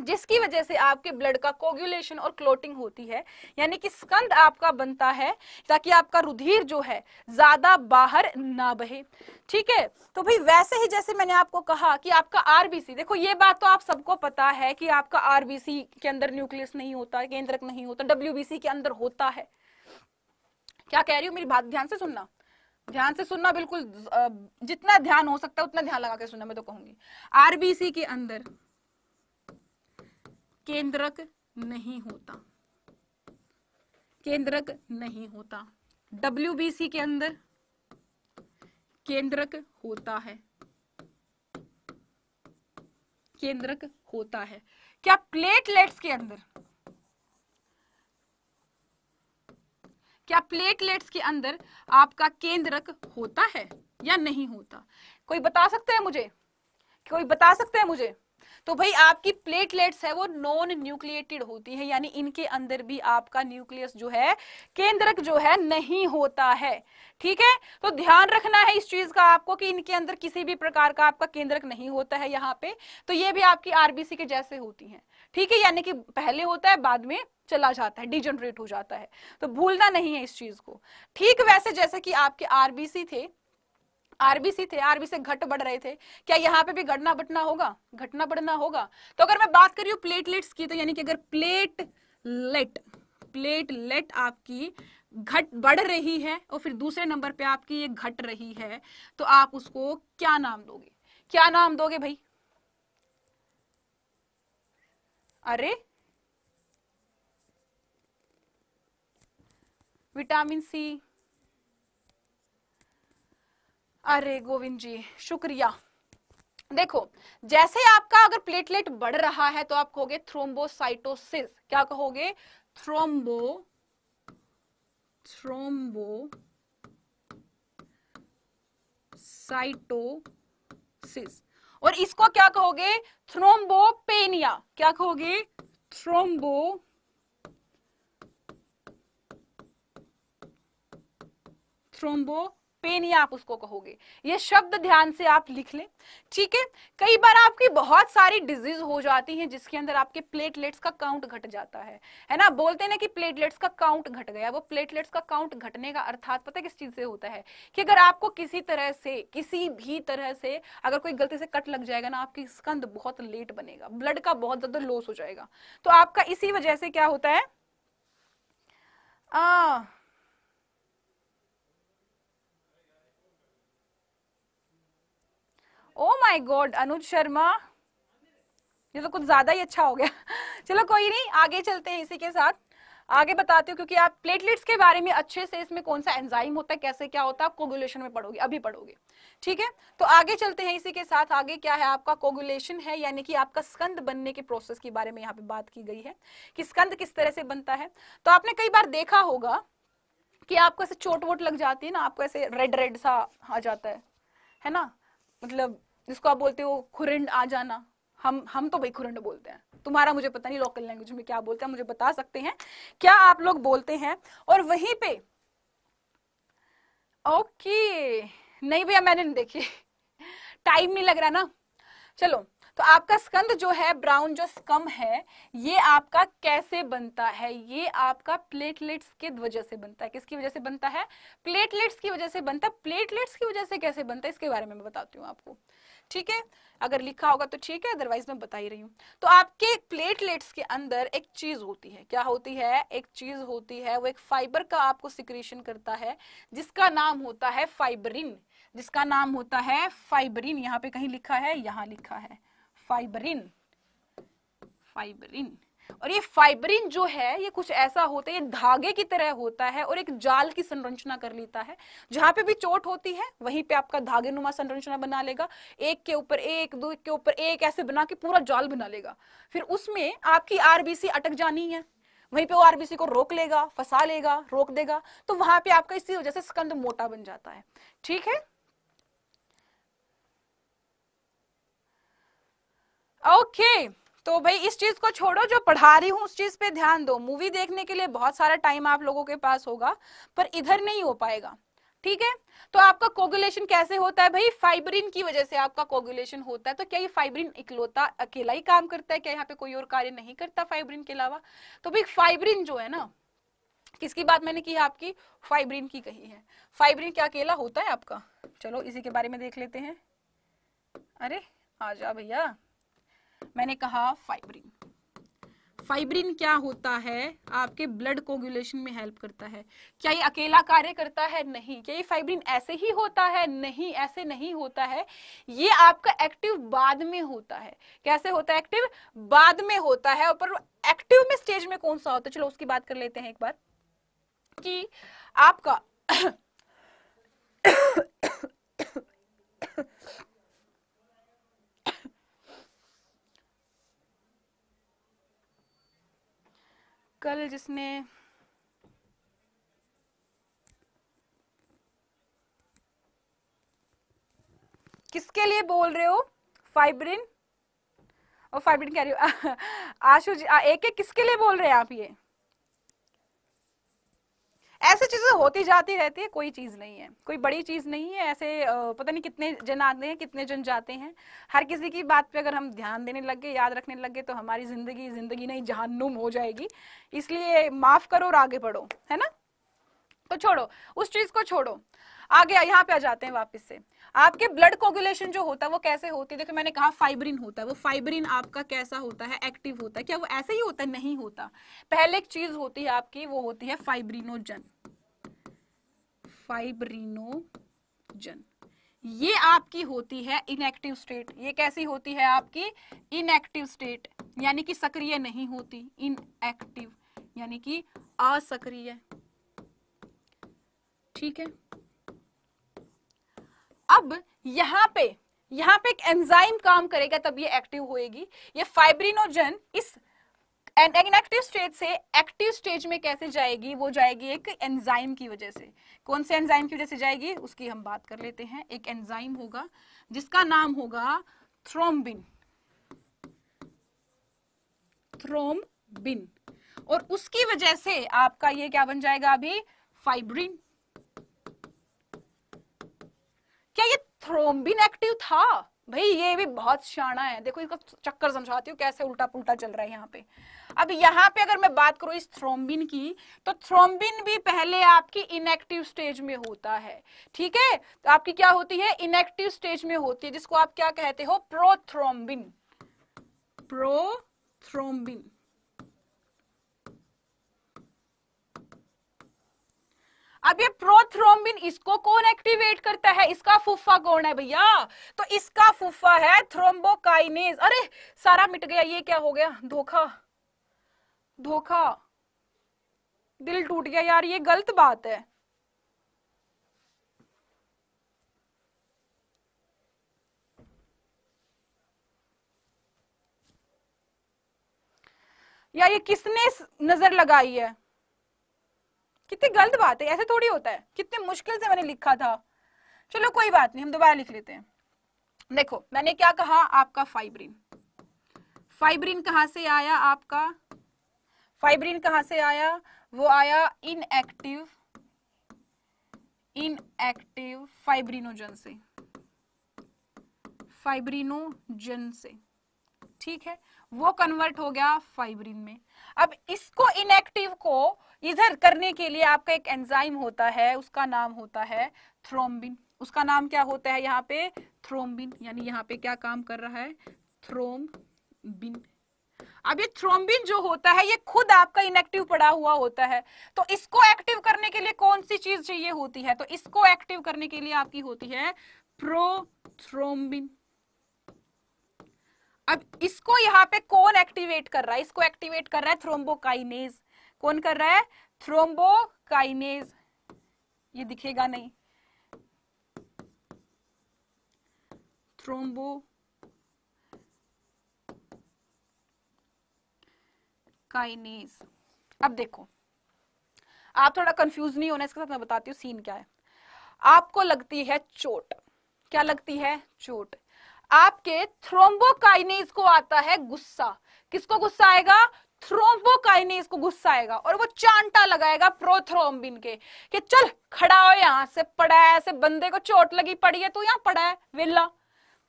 Speaker 1: जिसकी वजह से आपके ब्लड का कोगुलेशन और क्लोटिंग होती है यानी कि स्कंद आपका बनता है ताकि आपका रुधिर जो है ज्यादा बाहर ना बहे ठीक है तो भाई वैसे ही जैसे मैंने आपको कहा कि आपका आरबीसी देखो ये बात तो आप सबको पता है कि आपका आरबीसी के अंदर न्यूक्लियस नहीं होता केंद्रक नहीं होता डब्ल्यू के अंदर होता है क्या कह रही हूँ मेरी बात ध्यान से सुनना ध्यान से सुनना बिल्कुल जितना ध्यान हो सकता है उतना ध्यान लगा के सुनना मैं तो कहूंगी आरबीसी के अंदर केंद्रक नहीं होता केंद्रक नहीं होता डब्ल्यू के अंदर केंद्रक होता है केंद्रक होता है क्या प्लेटलेट्स के अंदर क्या प्लेटलेट्स के अंदर आपका केंद्रक होता है या नहीं होता कोई बता सकता है मुझे कोई बता सकता है मुझे तो भाई आपकी प्लेटलेट्स है वो नॉन न्यूक्लिएटेड होती है यानी इनके अंदर भी आपका न्यूक्लियस जो है केंद्रक जो है नहीं होता है ठीक है तो ध्यान रखना है इस चीज का आपको कि इनके अंदर किसी भी प्रकार का आपका केंद्रक नहीं होता है यहाँ पे तो ये भी आपकी आरबीसी के जैसे होती है ठीक है यानी कि पहले होता है बाद में चला जाता है डिजनरेट हो जाता है तो भूलना नहीं है इस चीज को ठीक वैसे जैसे कि आपके आरबीसी थे आरबीसी थे आरबीसी घट बढ़ रहे थे क्या यहाँ पे भी घटना बढ़ना होगा घटना बढ़ना होगा तो अगर मैं बात करी हूँ प्लेटलेट्स की तो यानी कि अगर प्लेटलेट प्लेटलेट आपकी घट बढ़ रही है और फिर दूसरे नंबर पे आपकी ये घट रही है तो आप उसको क्या नाम दोगे क्या नाम दोगे भाई अरे विटामिन सी अरे गोविंद जी शुक्रिया देखो जैसे आपका अगर प्लेटलेट बढ़ रहा है तो आप कहोगे थ्रोम्बोसाइटोसिस क्या कहोगे थ्रोम्बो थ्रोम्बो साइटोसिस और इसको क्या कहोगे थ्रोम्बोपेनिया क्या कहोगे थ्रोम्बो थ्रोम्बो पेन ही आप उसको कहोगे ये शब्द ध्यान से आप लिख लें ठीक है कई बार आपकी बहुत सारी डिजीज हो जाती हैं जिसके अंदर आपके प्लेटलेट्स का काउंट घट जाता है है ना बोलते ना कि प्लेटलेट्स का काउंट घट गया वो प्लेटलेट्स का काउंट घटने का अर्थात पता है किस चीज से होता है कि अगर आपको किसी तरह से किसी भी तरह से अगर कोई गलती से कट लग जाएगा ना आपकी स्कंद बहुत लेट बनेगा ब्लड का बहुत ज्यादा लॉस हो जाएगा तो आपका इसी वजह से क्या होता है आ, oh my God Anuj Sharma ये तो कुछ ज्यादा ही अच्छा हो गया चलो कोई नहीं आगे चलते हैं इसी के साथ आगे बताती हूँ क्योंकि आप प्लेटलेट्स के बारे में अच्छे से इसमें कौन सा एंजाइम होता है कैसे क्या होता है आप कोगुलेशन में पढ़ोगे अभी पढ़ोगे ठीक है तो आगे चलते हैं इसी के साथ आगे क्या है आपका कोगुलेशन है यानी कि आपका स्कंद बनने के प्रोसेस के बारे में यहाँ पे बात की गई है कि स्कंद किस तरह से बनता है तो आपने कई बार देखा होगा कि आपको ऐसे चोट वोट लग जाती है ना आपको ऐसे रेड रेड सा आ जाता है है ना मतलब जिसको आप बोलते हो खुरंड आ जाना हम हम तो भाई खुरंड बोलते हैं तुम्हारा मुझे पता नहीं लोकल लैंग्वेज में क्या बोलते हैं मुझे बता सकते हैं क्या आप लोग बोलते हैं और वहीं पे ओके नहीं भैया मैंने नहीं देखी टाइम नहीं लग रहा ना चलो तो आपका स्कंद जो है ब्राउन जो स्कम है ये आपका कैसे बनता है ये आपका प्लेटलेट्स के वजह से बनता है किसकी वजह से बनता है प्लेटलेट्स की वजह से बनता है प्लेटलेट्स की वजह से कैसे बनता है इसके बारे में मैं बताती हूँ आपको ठीक है अगर लिखा होगा तो ठीक है अदरवाइज मैं बता ही रही हूँ तो आपके प्लेटलेट्स के अंदर एक चीज होती है क्या होती है एक चीज होती है वो एक फाइबर का आपको सिक्रेशन करता है जिसका नाम होता है फाइबरिन जिसका नाम होता है फाइबरिन यहाँ पे कहीं लिखा है यहाँ लिखा है फाइबरिन फाइबरिन और ये फाइबरिन जो है ये कुछ ऐसा होता है ये धागे की तरह होता है और एक जाल की संरचना कर लेता है जहां पे भी चोट होती है वहीं पे आपका धागे नुमा संरचना बना लेगा एक के ऊपर एक दो के ऊपर एक ऐसे बना के पूरा जाल बना लेगा फिर उसमें आपकी आरबीसी अटक जानी है वहीं पे वो आरबीसी को रोक लेगा फंसा लेगा रोक देगा तो वहां पे आपका इसी वजह से स्कंद मोटा बन जाता है ठीक है ओके तो भाई इस चीज को छोड़ो जो पढ़ा रही हूँ उस चीज पे ध्यान दो मूवी देखने के लिए बहुत सारा टाइम आप लोगों के पास होगा पर इधर नहीं हो पाएगा ठीक है तो आपका कोगुलेशन कैसे होता है भाई फाइब्रिन की वजह से आपका कोगुलेशन होता है तो क्या ये फाइब्रिन इकलौता अकेला ही काम करता है क्या यहाँ पे कोई और कार्य नहीं करता फाइब्रिन के अलावा तो भाई फाइब्रिन जो है ना किसकी बात मैंने की है आपकी फाइब्रिन की कही है फाइब्रिन क्या अकेला होता है आपका चलो इसी के बारे में देख लेते हैं अरे आ जा भैया मैंने कहा फाइब्रिन फाइब्रिन क्या होता है आपके ब्लड कोगुलेशन में हेल्प करता है क्या ये अकेला कार्य करता है नहीं क्या ये फाइब्रिन ऐसे ही होता है नहीं ऐसे नहीं होता है ये आपका एक्टिव बाद में होता है कैसे होता है एक्टिव बाद में होता है ऊपर एक्टिव में स्टेज में कौन सा होता है चलो उसकी बात कर लेते हैं एक बार कि आपका कल जिसने किसके लिए बोल रहे हो फाइब्रिन और फाइब्रिन कह रही हो आशु जी एक एक किसके लिए बोल रहे हैं आप ये ऐसी चीजें होती जाती रहती है कोई चीज नहीं है कोई बड़ी चीज नहीं है ऐसे पता नहीं कितने जन आते हैं कितने जन जाते हैं हर किसी की बात पे अगर हम ध्यान देने लग गए याद रखने लग गए तो हमारी जिंदगी जिंदगी नहीं जहनुम हो जाएगी इसलिए माफ करो और आगे बढ़ो है ना तो छोड़ो उस चीज को छोड़ो आगे यहाँ पे आ जाते हैं वापिस से आपके ब्लड कोगुलेशन जो होता है वो कैसे होती है देखो मैंने कहा फाइब्रिन होता है वो फाइब्रिन आपका कैसा होता है एक्टिव होता है क्या वो ऐसे ही होता है नहीं होता पहले एक चीज होती है आपकी वो होती है फाइब्रिनोजन फाइब्रिनोजन ये आपकी होती है इनएक्टिव स्टेट ये कैसी होती है आपकी इनएक्टिव स्टेट यानी कि सक्रिय नहीं होती इनएक्टिव यानी कि असक्रिय ठीक है अब यहाँ पे यहाँ पे एक एंजाइम काम करेगा तब ये एक्टिव होएगी ये फाइब्रिनोजन इस एक्टिव स्टेज से एक्टिव स्टेज में कैसे जाएगी वो जाएगी एक एंजाइम की वजह से कौन से एंजाइम की वजह से जाएगी उसकी हम बात कर लेते हैं एक एंजाइम होगा जिसका नाम होगा थ्रोम्बिन थ्रोम्बिन और उसकी वजह से आपका ये क्या बन जाएगा अभी फाइब्रिन क्या ये थ्रोम्बिन एक्टिव था भाई ये भी बहुत शाना है देखो इसका चक्कर समझाती हूँ कैसे उल्टा पुल्टा चल रहा है यहाँ पे अब यहाँ पे अगर मैं बात करूँ इस थ्रोम्बिन की तो थ्रोम्बिन भी पहले आपकी इनएक्टिव स्टेज में होता है ठीक है तो आपकी क्या होती है इनएक्टिव स्टेज में होती है जिसको आप क्या कहते हो प्रोथ्रोम्बिन प्रोथ्रोम्बिन अब ये प्रोथ्रोम्बिन इसको कौन एक्टिवेट करता है इसका फूफा कौन है भैया तो इसका फूफा है थ्रोम्बोकाइनेज अरे सारा मिट गया ये क्या हो गया धोखा धोखा दिल टूट गया यार ये गलत बात है या ये किसने नजर लगाई है कितनी गलत बात है ऐसे थोड़ी होता है कितने मुश्किल से मैंने लिखा था चलो कोई बात नहीं हम दोबारा लिख लेते हैं देखो मैंने क्या कहा आपका फाइब्रिन फाइब्रिन कहा से आया आपका फाइब्रिन कहा से आया वो आया इनएक्टिव इनएक्टिव फाइब्रिनोजन से फाइब्रिनोजन से ठीक है वो कन्वर्ट हो गया फाइब्रिन में अब इसको इनएक्टिव को इधर करने के लिए आपका एक एंजाइम होता है उसका नाम होता है थ्रोम्बिन उसका नाम क्या होता है यहाँ पे थ्रोम्बिन यानी यहाँ पे क्या काम कर रहा है थ्रोम्बिन अब ये थ्रोम्बिन जो होता है ये खुद आपका इनएक्टिव पड़ा हुआ होता है तो इसको एक्टिव करने के लिए कौन सी चीज चाहिए होती है तो इसको एक्टिव करने के लिए आपकी होती है प्रोथ्रोम्बिन अब इसको यहाँ पे कौन एक्टिवेट कर रहा है इसको एक्टिवेट कर रहा है थ्रोम्बोकाइनेज कौन कर रहा है थ्रोम्बोकाइनेज ये दिखेगा नहीं थ्रोम्बो काइनेज अब देखो आप थोड़ा कंफ्यूज नहीं होना इसके साथ मैं बताती हूँ सीन क्या है आपको लगती है चोट क्या लगती है चोट आपके थ्रोम्बोकाइनेज को आता है गुस्सा किसको गुस्सा आएगा थ्रोम्बोकाइनेस को गुस्सा आएगा और वो चांटा लगाएगा प्रोथ्रोम्बिन के कि चल खड़ा हो यहां से पड़ा है ऐसे बंदे को चोट लगी पड़ी है तो यहां पड़ा है वेला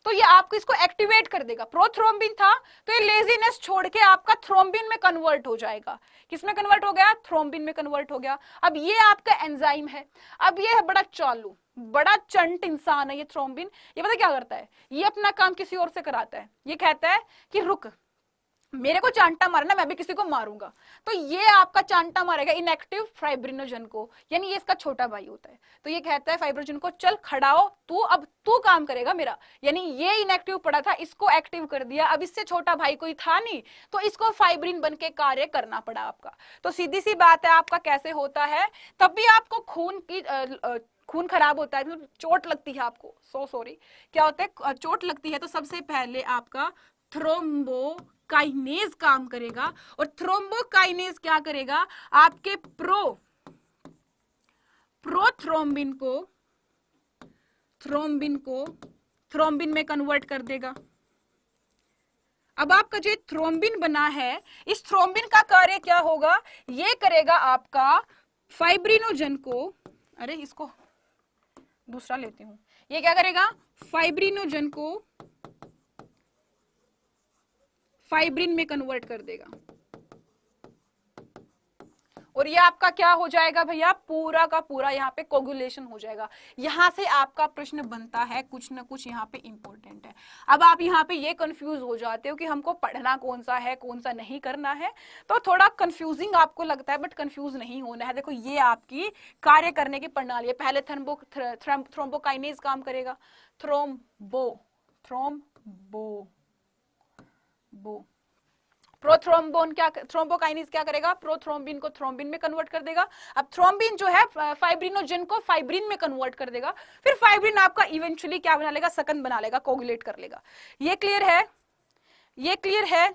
Speaker 1: तो ये आपको इसको एक्टिवेट कर देगा प्रोथ्रोम्बिन था तो ये लेजीनेस छोड़ के आपका थ्रोम्बिन में कन्वर्ट हो जाएगा किसमें कन्वर्ट हो गया थ्रोम्बिन में कन्वर्ट हो गया अब ये आपका एंजाइम है अब ये है बड़ा चालू बड़ा चंट इंसान है ये थ्रोम्बिन ये पता क्या करता है ये अपना काम किसी और से कराता है ये कहता है कि रुक मेरे को चांटा मारना मैं भी किसी को मारूंगा तो ये आपका चांटा मारेगा इनएक्टिव फाइब्रिनोजन को यानी ये इसका छोटा भाई होता है तो ये कहता है फाइब्रोजन को चल खड़ाओ तू अब तू काम करेगा मेरा यानी ये इनएक्टिव पड़ा था इसको एक्टिव कर दिया अब इससे छोटा भाई कोई था नहीं तो इसको फाइब्रिन बन के कार्य करना पड़ा आपका तो सीधी सी बात है आपका कैसे होता है तब भी आपको खून की खून खराब होता है मतलब चोट लगती है आपको सो सॉरी क्या होता है चोट लगती है तो सबसे पहले आपका थ्रोम्बो काइनेज काम करेगा और थ्रोम्बोकाइनेज क्या करेगा आपके प्रो प्रोथ्रोम्बिन को थ्रोम्बिन को थ्रोम्बिन में कन्वर्ट कर देगा अब आपका जो थ्रोम्बिन बना है इस थ्रोम्बिन का कार्य क्या होगा ये करेगा आपका फाइब्रिनोजन को अरे इसको दूसरा लेती हूं ये क्या करेगा फाइब्रिनोजन को फाइब्रिन में कन्वर्ट कर देगा और ये आपका क्या हो जाएगा भैया पूरा का पूरा यहाँ पे कोगुलेशन हो जाएगा यहां से आपका प्रश्न बनता है कुछ ना कुछ यहाँ पे इंपॉर्टेंट है अब आप यहाँ पे ये कंफ्यूज हो जाते हो कि हमको पढ़ना कौन सा है कौन सा नहीं करना है तो थोड़ा कंफ्यूजिंग आपको लगता है बट कंफ्यूज नहीं होना है देखो ये आपकी कार्य करने की प्रणाली है पहले थ्रम्बो थ्रोम्बोकाइनेज काम करेगा थ्रोम्बो थ्रोम्बो बो प्रोथ्रोम्बोन क्या थ्रोम्बोकाइनिस क्या करेगा प्रोथ्रोम्बिन को थ्रोम्बिन में कन्वर्ट कर देगा अब थ्रोम्बिन जो है फाइब्रिनोजन को फाइब्रिन में कन्वर्ट कर देगा फिर फाइब्रिन आपका इवेंचुअली क्या बना लेगा सकन बना लेगा कोगुलेट कर लेगा ये क्लियर है ये क्लियर है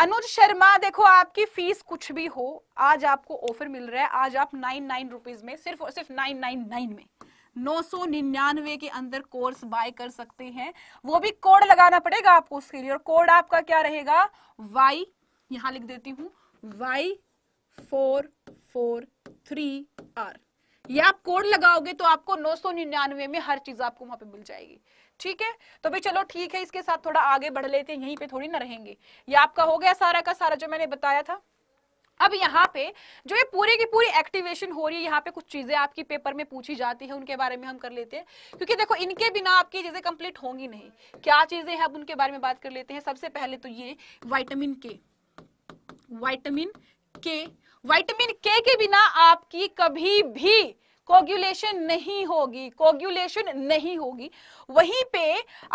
Speaker 1: अनुज शर्मा देखो आपकी फीस कुछ भी हो आज आपको ऑफर मिल रहा है आज आप नाइन नाइन रुपीज में सिर्फ और सिर्फ नाइन नाइन नाइन में नौ सौ निन्यानवे के अंदर कोर्स बाय कर सकते हैं वो भी कोड लगाना पड़ेगा आपको उसके लिए और कोड आपका क्या रहेगा वाई यहां लिख देती हूँ Y four four three R ये आप कोड लगाओगे तो आपको नौ सौ निन्यानवे में हर चीज आपको वहां पे मिल जाएगी ठीक है तो भाई चलो ठीक है इसके साथ थोड़ा आगे बढ़ लेते हैं यहीं पे थोड़ी ना रहेंगे ये आपका हो गया सारा का सारा जो मैंने बताया था अब यहाँ पे जो ये पूरी की पूरी एक्टिवेशन हो रही है यहाँ पे कुछ चीजें आपकी पेपर में पूछी जाती है उनके बारे में हम कर लेते हैं क्योंकि देखो इनके बिना आपकी चीजें कंप्लीट होंगी नहीं क्या चीजें हैं अब उनके बारे में बात कर लेते हैं सबसे पहले तो ये वाइटामिन के वाइटामिन के वाइटामिन के के बिना आपकी कभी भी कोगुलेशन नहीं होगी कोग्युलेशन नहीं होगी वहीं पे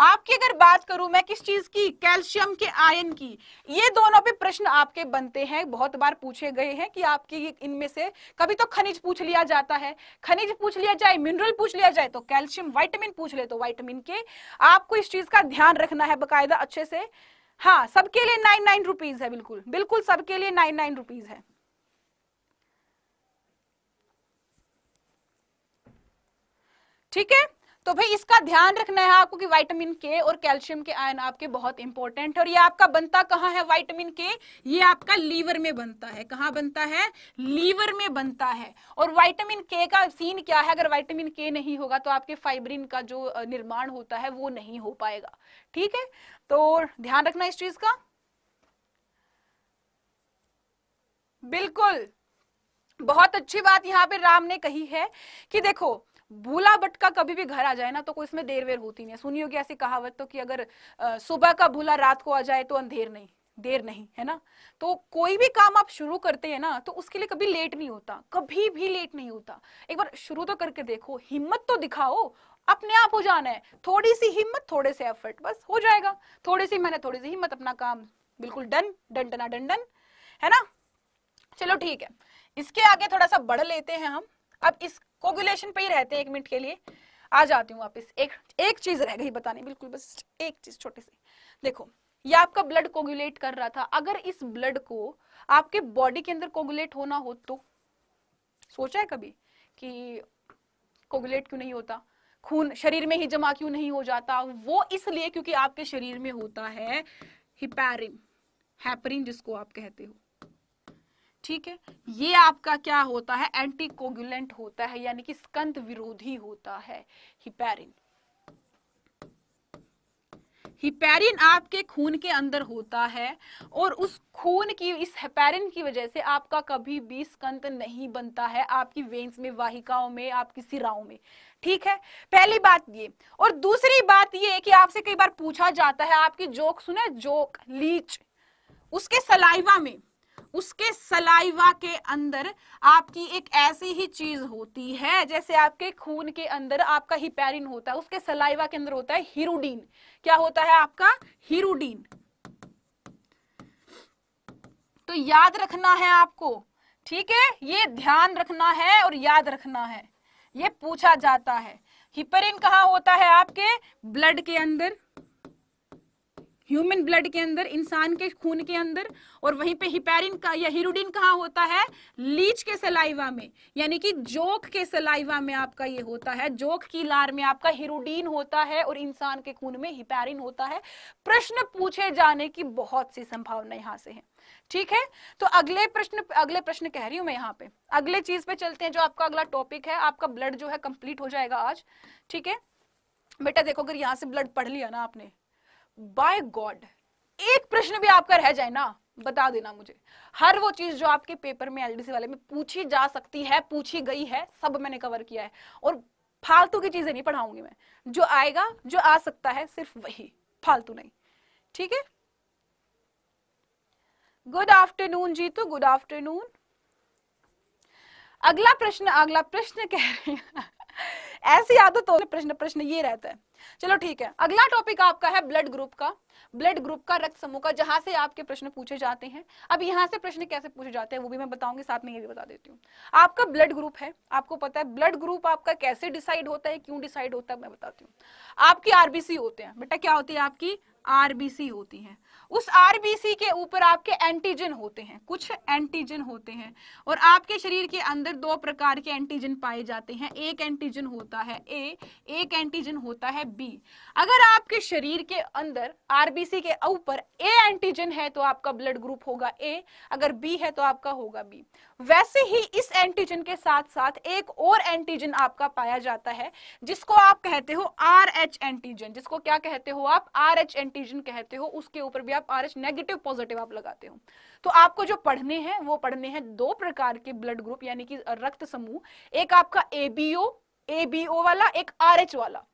Speaker 1: आपकी अगर बात करूं मैं किस चीज की कैल्शियम के आयन की ये दोनों पे प्रश्न आपके बनते हैं बहुत बार पूछे गए हैं कि आपकी इनमें से कभी तो खनिज पूछ लिया जाता है खनिज पूछ लिया जाए मिनरल पूछ लिया जाए तो कैल्शियम वाइटामिन पूछ ले तो वाइटामिन के आपको इस चीज का ध्यान रखना है बकायदा अच्छे से हाँ सबके लिए नाइन नाइन रुपीज है बिल्कुल बिल्कुल सबके लिए नाइन नाइन रुपीज है ठीक है तो भाई इसका ध्यान रखना है आपको कि विटामिन के और कैल्शियम के आयन आपके बहुत इंपॉर्टेंट है और ये आपका बनता कहाँ है विटामिन के ये आपका लीवर में बनता है कहाँ बनता है लीवर में बनता है और विटामिन के का सीन क्या है अगर विटामिन के नहीं होगा तो आपके फाइब्रिन का जो निर्माण होता है वो नहीं हो पाएगा ठीक है तो ध्यान रखना इस चीज का बिल्कुल बहुत अच्छी बात यहाँ पे राम ने कही है कि देखो भूला भटका कभी भी घर आ जाए ना तो कोई इसमें देर वेर होती नहीं है सुनी होगी ऐसी कहावत तो कि अगर सुबह का भूला रात को आ जाए तो अंधेर नहीं देर नहीं है ना तो कोई भी काम आप शुरू करते हैं ना तो उसके लिए कभी लेट नहीं होता कभी भी लेट नहीं होता एक बार शुरू तो करके देखो हिम्मत तो दिखाओ अपने आप हो जाना है थोड़ी सी हिम्मत थोड़े से एफर्ट बस हो जाएगा थोड़ी सी मैंने थोड़ी सी हिम्मत अपना काम बिल्कुल डन डन डना डन डन है ना चलो ठीक है इसके आगे थोड़ा सा बढ़ लेते हैं हम अब इस कोगुलेशन पे ही रहते हैं एक मिनट के लिए आ जाती हूँ वापिस एक एक चीज रह गई बताने बिल्कुल बस एक चीज छोटी सी देखो ये आपका ब्लड कोगुलेट कर रहा था अगर इस ब्लड को आपके बॉडी के अंदर कोगुलेट होना हो तो सोचा है कभी कि कोगुलेट क्यों नहीं होता खून शरीर में ही जमा क्यों नहीं हो जाता वो इसलिए क्योंकि आपके शरीर में होता है हिपैरिन हैपरिन जिसको आप कहते हो ठीक है ये आपका क्या होता है एंटीकोगुलेंट होता है यानी कि स्कंद विरोधी होता है हिपेरिन हिपेरिन आपके खून के अंदर होता है और उस खून की इस हिपेरिन की वजह से आपका कभी भी स्कंत नहीं बनता है आपकी वेन्स में वाहिकाओं में आपकी सिराओं में ठीक है पहली बात ये और दूसरी बात ये कि आपसे कई बार पूछा जाता है आपकी जोक सुने जोक लीच उसके सलाइवा में उसके सलाइवा के अंदर आपकी एक ऐसी ही चीज होती है जैसे आपके खून के अंदर आपका हिपेरिन होता है उसके सलाइवा के अंदर होता है हीरोडीन क्या होता है आपका हीरोडीन तो याद रखना है आपको ठीक है ये ध्यान रखना है और याद रखना है ये पूछा जाता है हिपरिन कहां होता है आपके ब्लड के अंदर ह्यूमन ब्लड के अंदर इंसान के खून के अंदर और वहीं पे हिपेरिन का या हिरोडिन कहाँ होता है लीच के सलाइवा में यानी कि जोक के सलाइवा में आपका ये होता है जोक की लार में आपका हिरोडीन होता है और इंसान के खून में हिपेरिन होता है प्रश्न पूछे जाने की बहुत सी संभावना यहाँ से है ठीक है तो अगले प्रश्न अगले प्रश्न कह रही हूं मैं यहाँ पे अगले चीज पे चलते हैं जो आपका अगला टॉपिक है आपका ब्लड जो है कंप्लीट हो जाएगा आज ठीक है बेटा देखो अगर यहाँ से ब्लड पढ़ लिया ना आपने बाय गॉड एक प्रश्न भी आपका रह जाए ना बता देना मुझे हर वो चीज जो आपके पेपर में एलडीसी वाले में पूछी जा सकती है पूछी गई है सब मैंने कवर किया है और फालतू की चीजें नहीं पढ़ाऊंगी मैं जो आएगा जो आ सकता है सिर्फ वही फालतू नहीं ठीक है गुड आफ्टरनून जी तो गुड आफ्टरनून अगला प्रश्न अगला प्रश्न कह रही है ऐसी आदत हो प्रश्न प्रश्न ये रहता है चलो ठीक है अगला टॉपिक आपका है ब्लड ग्रुप का ब्लड ग्रुप का रक्त समूह का जहां से आपके प्रश्न पूछे जाते हैं अब यहाँ से प्रश्न कैसे पूछे जाते हैं वो भी मैं बताऊंगी साथ में ये भी बता देती हूँ आपका ब्लड ग्रुप है आपको पता है ब्लड ग्रुप आपका कैसे डिसाइड होता है क्यों डिसाइड होता है मैं बताती हूँ आपकी आरबीसी होते हैं बेटा क्या होती है आपकी आरबीसी होती हैं उस आरबीसी के ऊपर आपके एंटीजन होते हैं कुछ एंटीजन होते हैं और आपके शरीर के अंदर दो प्रकार के एंटीजन पाए जाते हैं एक एंटीजन होता है ए एक एंटीजन होता है बी अगर आपके शरीर के अंदर आरबीसी के ऊपर ए एंटीजन है तो आपका ब्लड ग्रुप होगा ए अगर बी है तो आपका होगा बी वैसे ही इस एंटीजन के साथ साथ एक और एंटीजन आपका पाया जाता है जिसको आप कहते हो आर एंटीजन जिसको क्या कहते हो आप आर एंटीजन एजन कहते हो उसके ऊपर भी आप आर एच नेगेटिव पॉजिटिव आप लगाते हो तो आपको जो पढ़ने हैं वो पढ़ने हैं दो प्रकार के ब्लड ग्रुप यानी कि रक्त समूह एक आपका एबीओ एबीओ वाला एक आर एच वाला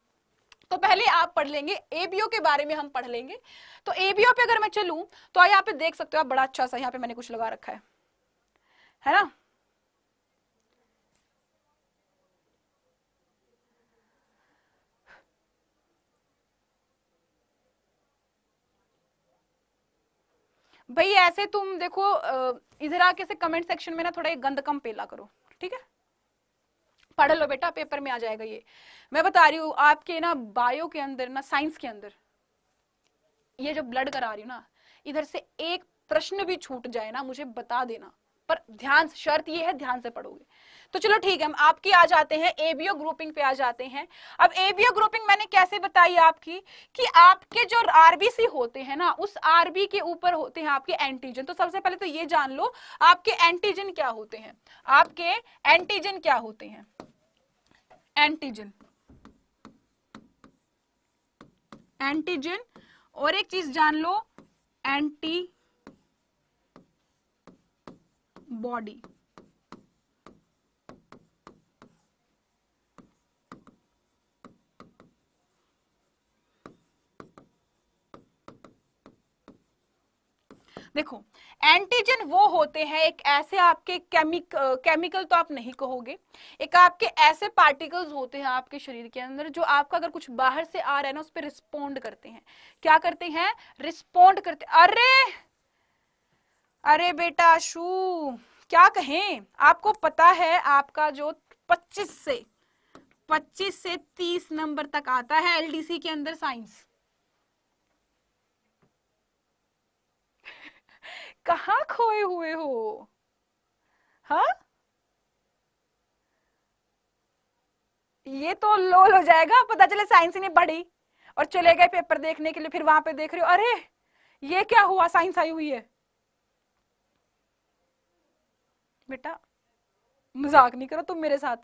Speaker 1: तो पहले आप पढ़ लेंगे एबीओ के बारे में हम पढ़ लेंगे तो एबीओ पे अगर मैं चलूं तो यहाँ पे देख सकते हो आप बड़ा अच्छा सा यहाँ पे मैंने कुछ लगा रखा है है ना भाई ऐसे तुम देखो इधर आके से कमेंट सेक्शन में ना थोड़ा एक गंद कम पेला करो ठीक है पढ़ लो बेटा पेपर में आ जाएगा ये मैं बता रही हूँ आपके ना बायो के अंदर ना साइंस के अंदर ये जो ब्लड करा रही हूँ ना इधर से एक प्रश्न भी छूट जाए ना मुझे बता देना पर ध्यान शर्त ये है ध्यान से पढ़ोगे तो चलो ठीक है हम आपकी आ जाते हैं एबीओ ग्रुपिंग पे आ जाते हैं अब एबीओ ग्रुपिंग मैंने कैसे बताई आपकी कि आपके जो आरबीसी होते हैं ना उस आरबी के ऊपर होते हैं आपके एंटीजन तो सबसे पहले तो ये जान लो आपके एंटीजन क्या होते हैं आपके एंटीजन क्या होते हैं एंटीजन एंटीजन और एक चीज जान लो एंटी body देखो एंटीजन वो होते हैं एक ऐसे आपके केमिक केमिकल तो आप नहीं कहोगे एक आपके ऐसे पार्टिकल्स होते हैं आपके शरीर के अंदर जो आपका अगर कुछ बाहर से आ रहा है ना उस पर रिस्पोंड करते हैं क्या करते हैं रिस्पोंड करते अरे अरे बेटा शु क्या कहें आपको पता है आपका जो 25 से 25 से 30 नंबर तक आता है एलडीसी के अंदर साइंस कहा खोए हुए हो हा ये तो लोल हो जाएगा पता चले साइंस ही नहीं और चले गए पेपर देखने के लिए फिर वहां पे देख रहे हो अरे ये क्या हुआ साइंस आई हुई है बेटा मजाक नहीं करो तुम मेरे साथ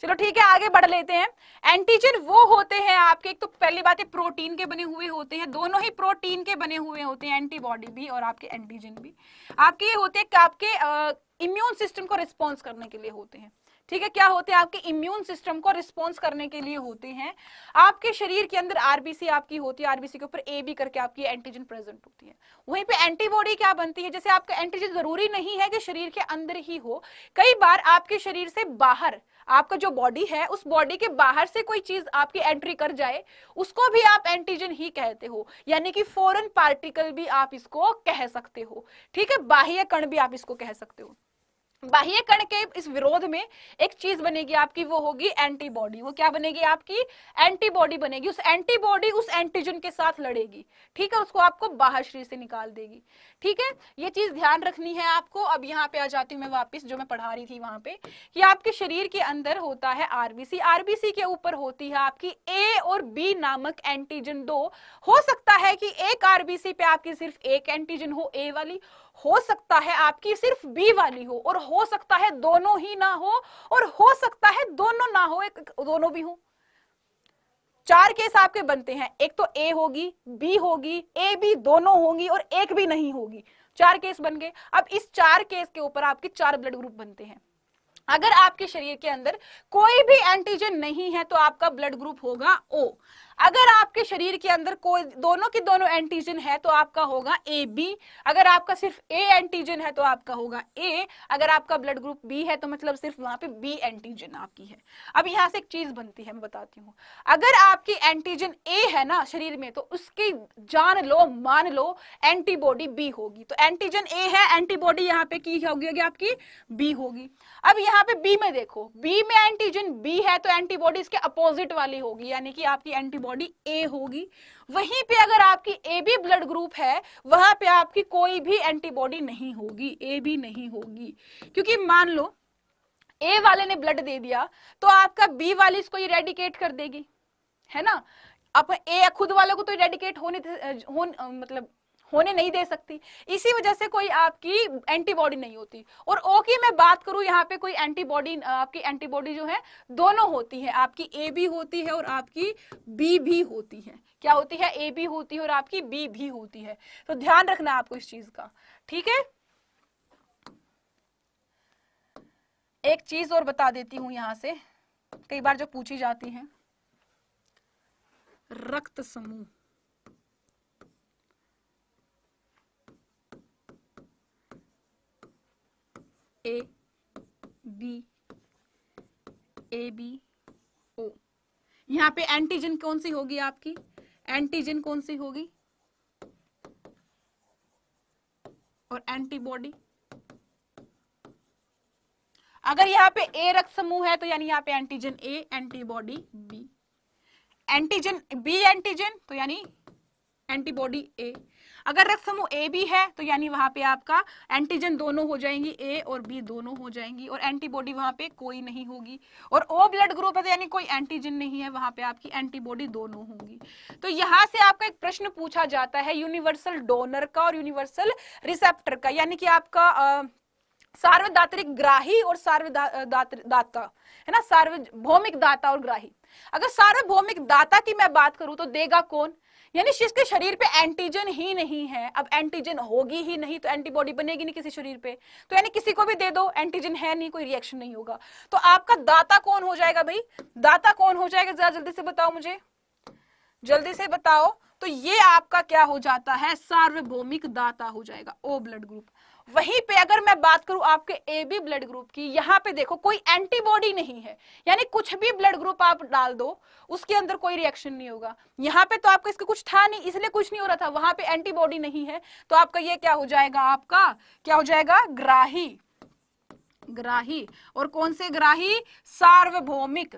Speaker 1: चलो ठीक है आगे बढ़ लेते हैं एंटीजन वो होते हैं आपके एक तो पहली बात है प्रोटीन के बने हुए होते हैं दोनों ही प्रोटीन के बने हुए होते हैं एंटीबॉडी भी और आपके एंटीजन भी आपके ये होते हैं आपके इम्यून सिस्टम को रिस्पॉन्स करने के लिए होते हैं ठीक है क्या होते हैं आपके इम्यून सिस्टम को रिस्पॉन्स करने के लिए होते हैं आपके शरीर के अंदर आरबीसी आपकी होती है आरबीसी के ऊपर ए बी करके आपकी एंटीजन प्रेजेंट होती है वहीं पे एंटीबॉडी क्या बनती है जैसे आपका एंटीजन जरूरी नहीं है कि शरीर के अंदर ही हो कई बार आपके शरीर से बाहर आपका जो बॉडी है उस बॉडी के बाहर से कोई चीज आपकी एंट्री कर जाए उसको भी आप एंटीजन ही कहते हो यानी कि फॉरन पार्टिकल भी आप इसको कह सकते हो ठीक है बाह्य कण भी आप इसको कह सकते हो बाह्य कण के इस विरोध में एक चीज बनेगी आपकी वो होगी एंटीबॉडी वो क्या बनेगी आपकी एंटीबॉडी बनेगी उस एंटीबॉडी उस एंटीजन के साथ लड़ेगी ठीक है उसको आपको बाहर शरीर से निकाल देगी ठीक है ये चीज ध्यान रखनी है आपको अब यहाँ पे आ जाती हूँ मैं वापस जो मैं पढ़ा रही थी वहां पे कि आपके शरीर के अंदर होता है आरबीसी आरबीसी के ऊपर होती है आपकी ए और बी नामक एंटीजन दो हो सकता है कि एक आरबीसी पे आपकी सिर्फ एक एंटीजन हो ए वाली हो सकता है आपकी सिर्फ बी वाली हो और हो सकता है दोनों ही ना हो और हो सकता है दोनों ना हो एक दोनों भी हो चार केस आपके बनते हैं एक तो ए होगी बी होगी ए बी दोनों होंगी और एक भी नहीं होगी चार केस बन गए अब इस चार केस के ऊपर आपके चार ब्लड ग्रुप बनते हैं अगर आपके शरीर के अंदर कोई भी एंटीजन नहीं है तो आपका ब्लड ग्रुप होगा ओ अगर आपके शरीर के अंदर कोई दोनों की दोनों एंटीजन है तो आपका होगा ए बी अगर आपका सिर्फ ए एंटीजन है तो आपका होगा ए अगर आपका ब्लड ग्रुप बी है तो मतलब सिर्फ वहां पे बी एंटीजन आपकी है अब यहां से एक चीज बनती है मैं बताती हूँ अगर आपकी एंटीजन ए है ना शरीर में तो उसकी जान लो मान लो एंटीबॉडी बी होगी तो एंटीजन ए है एंटीबॉडी यहाँ पे की होगी आपकी बी होगी अब यहाँ पे बी में देखो बी में एंटीजन बी है तो एंटीबॉडी इसके अपोजिट वाली होगी यानी कि आपकी एंटीबॉडी एंटीबॉडी ए होगी वहीं पे अगर आपकी ए बी ब्लड ग्रुप है वहां पे आपकी कोई भी एंटीबॉडी नहीं होगी ए बी नहीं होगी क्योंकि मान लो ए वाले ने ब्लड दे दिया तो आपका बी वाली इसको इरेडिकेट कर देगी है ना अब ए खुद वाले को तो इरेडिकेट होने हो, मतलब होने नहीं दे सकती इसी वजह से कोई आपकी एंटीबॉडी नहीं होती और ओ की मैं बात करूं यहाँ पे कोई एंटीबॉडी आपकी एंटीबॉडी जो है दोनों होती है आपकी ए भी होती है और आपकी बी भी होती है क्या होती है ए भी होती है और आपकी बी भी होती है तो ध्यान रखना आपको इस चीज का ठीक है एक चीज और बता देती हूं यहां से कई बार जो पूछी जाती है रक्त समूह ए बी ए बी ओ यहां पे एंटीजन कौन सी होगी आपकी एंटीजन कौन सी होगी और एंटीबॉडी अगर यहां पे ए रक्त समूह है तो यानी यहाँ पे antigen A antibody B antigen B antigen तो यानी एंटीबॉडी ए अगर रक्त समूह ए भी है तो यानी वहां पे आपका एंटीजन दोनों हो जाएंगी ए और बी दोनों हो जाएंगी और एंटीबॉडी वहां पे कोई नहीं होगी और ओ ब्लड ग्रुप है तो यानी कोई एंटीजन नहीं है वहां पे आपकी एंटीबॉडी दोनों होंगी तो यहाँ से आपका एक प्रश्न पूछा जाता है यूनिवर्सल डोनर का और यूनिवर्सल रिसेप्टर का यानी कि आपका आ, सार्वदात्रिक ग्राही और सार्वदाता है ना सार्वभौमिक दाता और ग्राही अगर सार्वभौमिक दाता की मैं बात करूं तो देगा कौन यानी जिसके शरीर पे एंटीजन ही नहीं है अब एंटीजन होगी ही नहीं तो एंटीबॉडी बनेगी नहीं किसी शरीर पे तो यानी किसी को भी दे दो एंटीजन है नहीं कोई रिएक्शन नहीं होगा तो आपका दाता कौन हो जाएगा भाई दाता कौन हो जाएगा जरा जल्दी से बताओ मुझे जल्दी से बताओ तो ये आपका क्या हो जाता है सार्वभौमिक दाता हो जाएगा ओ ब्लड ग्रुप वहीं पे अगर मैं बात करूं आपके ए बी ब्लड ग्रुप की यहाँ पे देखो कोई एंटीबॉडी नहीं है यानी कुछ भी ब्लड ग्रुप आप डाल दो उसके अंदर कोई रिएक्शन नहीं होगा यहाँ पे तो आपका इसका कुछ था नहीं इसलिए कुछ नहीं हो रहा था वहां पे एंटीबॉडी नहीं है तो आपका ये क्या हो जाएगा आपका क्या हो जाएगा ग्राही ग्राही और कौन से ग्राही सार्वभौमिक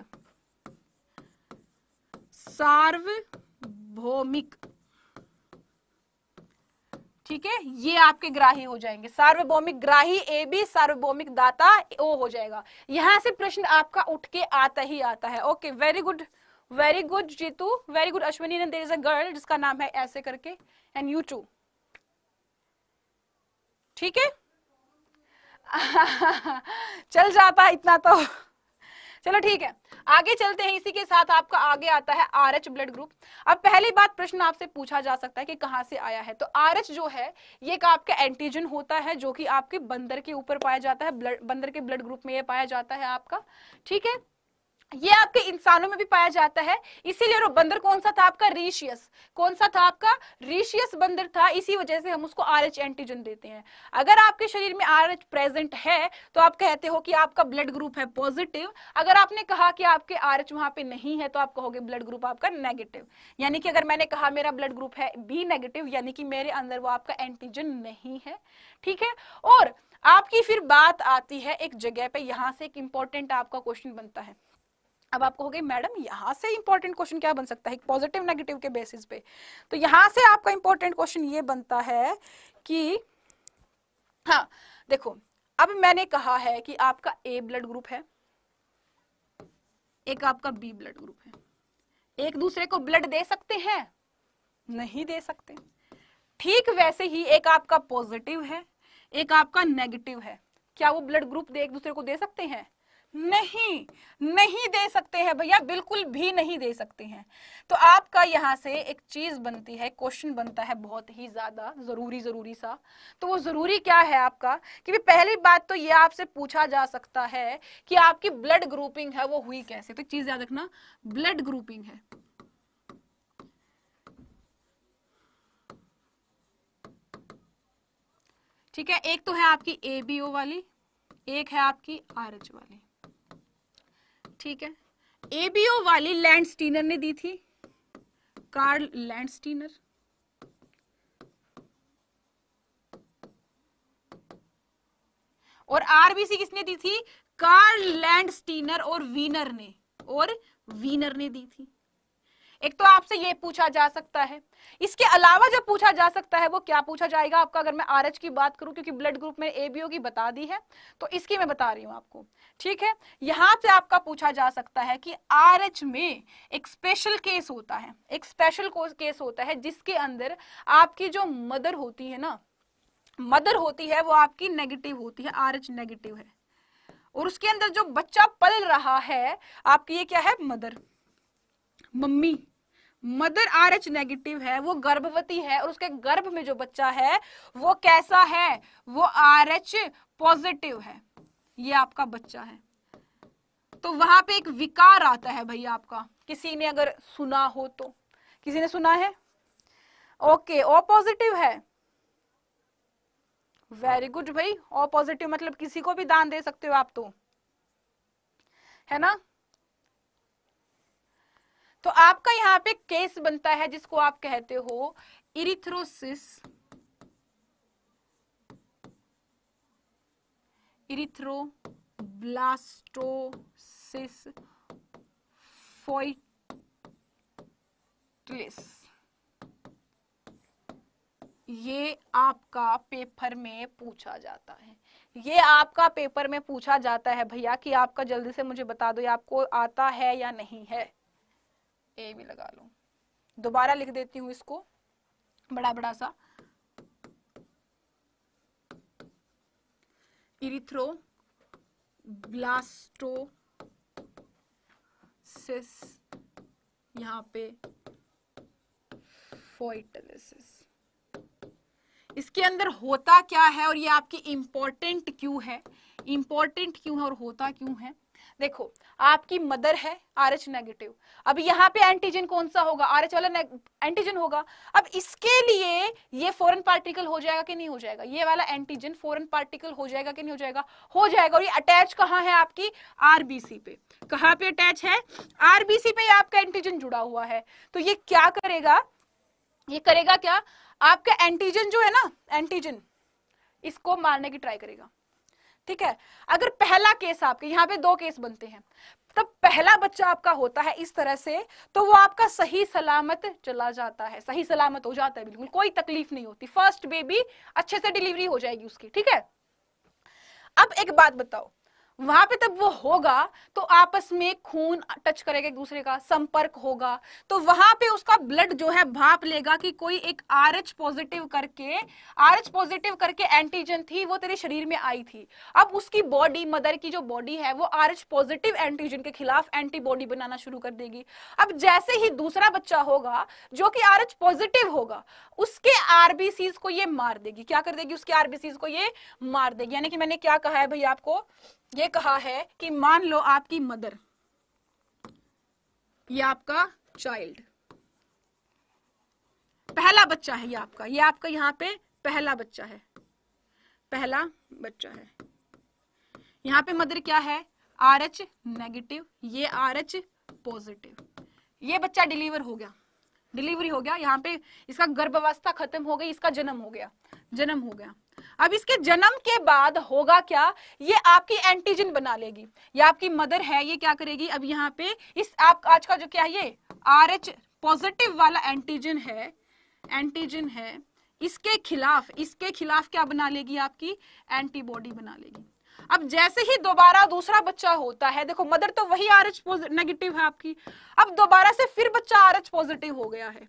Speaker 1: सार्वभौमिक ठीक है ये आपके ग्राही हो जाएंगे सार्वभौमिक ग्राही ए बी सार्वभौमिक दाता ओ हो जाएगा यहां से प्रश्न आपका उठ के आता ही आता है okay very good very good Jeetu very good Ashwini and there is a girl जिसका नाम है ऐसे करके एंड यू टू ठीक है चल जाता इतना तो चलो ठीक है आगे चलते हैं इसी के साथ आपका आगे आता है आर एच ब्लड ग्रुप अब पहली बात प्रश्न आपसे पूछा जा सकता है कि कहाँ से आया है तो आर एच जो है ये एक आपका एंटीजन होता है जो कि आपके बंदर के ऊपर पाया जाता है ब्लड बंदर के ब्लड ग्रुप में ये पाया जाता है आपका ठीक है ये आपके इंसानों में भी पाया जाता है इसीलिए बंदर कौन सा था आपका रीशियस कौन सा था आपका रीशियस बंदर था इसी वजह से हम उसको आर एच एंटीजन देते हैं अगर आपके शरीर में आर एच प्रेजेंट है तो आप कहते हो कि आपका ब्लड ग्रुप है पॉजिटिव अगर आपने कहा कि आपके आर एच वहां पे नहीं है तो आप कहोगे ब्लड ग्रुप आपका नेगेटिव यानी कि अगर मैंने कहा मेरा ब्लड ग्रुप है बी नेगेटिव यानी कि मेरे अंदर वो आपका एंटीजन नहीं है ठीक है और आपकी फिर बात आती है एक जगह पे यहाँ से एक इंपॉर्टेंट आपका क्वेश्चन बनता है अब आप कहोगे मैडम यहाँ से इंपॉर्टेंट क्वेश्चन क्या बन सकता है पॉजिटिव नेगेटिव के बेसिस पे तो यहाँ से आपका इंपॉर्टेंट क्वेश्चन ये बनता है कि हाँ देखो अब मैंने कहा है कि आपका ए ब्लड ग्रुप है एक आपका बी ब्लड ग्रुप है एक दूसरे को ब्लड दे सकते हैं नहीं दे सकते ठीक वैसे ही एक आपका पॉजिटिव है एक आपका नेगेटिव है क्या वो ब्लड ग्रुप एक दूसरे को दे सकते हैं नहीं नहीं दे सकते हैं भैया बिल्कुल भी नहीं दे सकते हैं तो आपका यहां से एक चीज बनती है क्वेश्चन बनता है बहुत ही ज्यादा जरूरी जरूरी सा तो वो जरूरी क्या है आपका कि भी पहली बात तो ये आपसे पूछा जा सकता है कि आपकी ब्लड ग्रुपिंग है वो हुई कैसे तो चीज याद रखना ब्लड ग्रुपिंग है ठीक है एक तो है आपकी ए बी ओ वाली एक है आपकी आर एच वाली ठीक है एबीओ वाली लैंड स्टीनर ने दी थी कार्ल लैंड स्टीनर और आरबीसी किसने दी थी कार्ल लैंड स्टीनर और वीनर ने और वीनर ने दी थी एक तो आपसे ये पूछा जा सकता है इसके अलावा जब पूछा जा सकता है वो क्या पूछा जाएगा आपका अगर मैं आर की बात करूं क्योंकि ब्लड ग्रुप में एबीओ की बता दी है तो इसकी मैं बता रही हूं आपको ठीक है यहां से आपका पूछा जा सकता है कि आर में एक स्पेशल केस होता है एक स्पेशल केस होता है जिसके अंदर आपकी जो मदर होती है ना मदर होती है वो आपकी नेगेटिव होती है आर नेगेटिव है और उसके अंदर जो बच्चा पल रहा है आपकी ये क्या है mother mummy mother R H negative है वो गर्भवती है और उसके गर्भ में जो बच्चा है वो कैसा है वो आर एच पॉजिटिव है ये आपका बच्चा है तो वहां पे एक विकार आता है भैया आपका किसी ने अगर सुना हो तो किसी ने सुना है ओके ओ पॉजिटिव है वेरी गुड भाई ओ पॉजिटिव मतलब किसी को भी दान दे सकते हो आप तो है ना तो आपका यहाँ पे केस बनता है जिसको आप कहते हो इरिथ्रोसिस इरिथ्रोब्लास्टोसिस फोइटलिस ये आपका पेपर में पूछा जाता है ये आपका पेपर में पूछा जाता है भैया कि आपका जल्दी से मुझे बता दो ये आपको आता है या नहीं है ए भी लगा लो दोबारा लिख देती हूँ इसको बड़ा बड़ा सा इरिथ्रो ब्लास्टोसिस यहाँ पे फोइटलिसिस इसके अंदर होता क्या है और ये आपके इंपॉर्टेंट क्यों है इंपॉर्टेंट क्यों है और होता क्यों है देखो आपकी मदर है आर एच नेगेटिव अब यहाँ पे एंटीजन कौन सा होगा आर एच वाला एंटीजन होगा अब इसके लिए ये फॉरन पार्टिकल हो जाएगा कि नहीं हो जाएगा ये वाला एंटीजन फॉरन पार्टिकल हो जाएगा कि नहीं हो जाएगा हो जाएगा और ये अटैच कहाँ है आपकी आरबीसी पे कहाँ पे अटैच है आरबीसी पे आपका एंटीजन जुड़ा हुआ है तो ये क्या करेगा ये करेगा क्या आपका एंटीजन जो है ना एंटीजन इसको मारने की ट्राई करेगा ठीक है अगर पहला केस आपके यहाँ पे दो केस बनते हैं तब पहला बच्चा आपका होता है इस तरह से तो वो आपका सही सलामत चला जाता है सही सलामत हो जाता है बिल्कुल कोई तकलीफ नहीं होती फर्स्ट बेबी अच्छे से डिलीवरी हो जाएगी उसकी ठीक है अब एक बात बताओ वहां पे तब वो होगा तो आपस में खून टच करेगा एक दूसरे का संपर्क होगा तो वहां पे उसका ब्लड जो है भाप लेगा कि कोई एक आर एच पॉजिटिव करके आर एच पॉजिटिव करके एंटीजन थी वो तेरे शरीर में आई थी अब उसकी बॉडी मदर की जो बॉडी है वो आर एच पॉजिटिव एंटीजन के खिलाफ एंटीबॉडी बनाना शुरू कर देगी अब जैसे ही दूसरा बच्चा होगा जो कि आर एच पॉजिटिव होगा उसके आरबीसीज को ये मार देगी क्या कर देगी उसके आरबीसीज को ये मार देगी यानी कि मैंने क्या कहा है भाई आपको ये कहा है कि मान लो आपकी मदर ये आपका चाइल्ड पहला बच्चा है ये आपका ये आपका यहाँ पे पहला बच्चा है पहला बच्चा है यहाँ पे मदर क्या है आर एच नेगेटिव ये आर एच पॉजिटिव ये बच्चा डिलीवर हो गया डिलीवरी हो गया यहाँ पे इसका गर्भावस्था खत्म हो गई इसका जन्म हो गया जन्म हो गया अब इसके जन्म के बाद होगा क्या ये आपकी एंटीजन बना लेगी ये आपकी मदर है ये क्या करेगी अब यहाँ पे इस आप आज का जो क्या है ये आर एच पॉजिटिव वाला एंटीजन है एंटीजन है इसके खिलाफ इसके खिलाफ क्या बना लेगी आपकी एंटीबॉडी बना लेगी अब जैसे ही दोबारा दूसरा बच्चा होता है देखो मदर तो वही आर एच नेगेटिव है आपकी अब दोबारा से फिर बच्चा आर एच पॉजिटिव हो गया है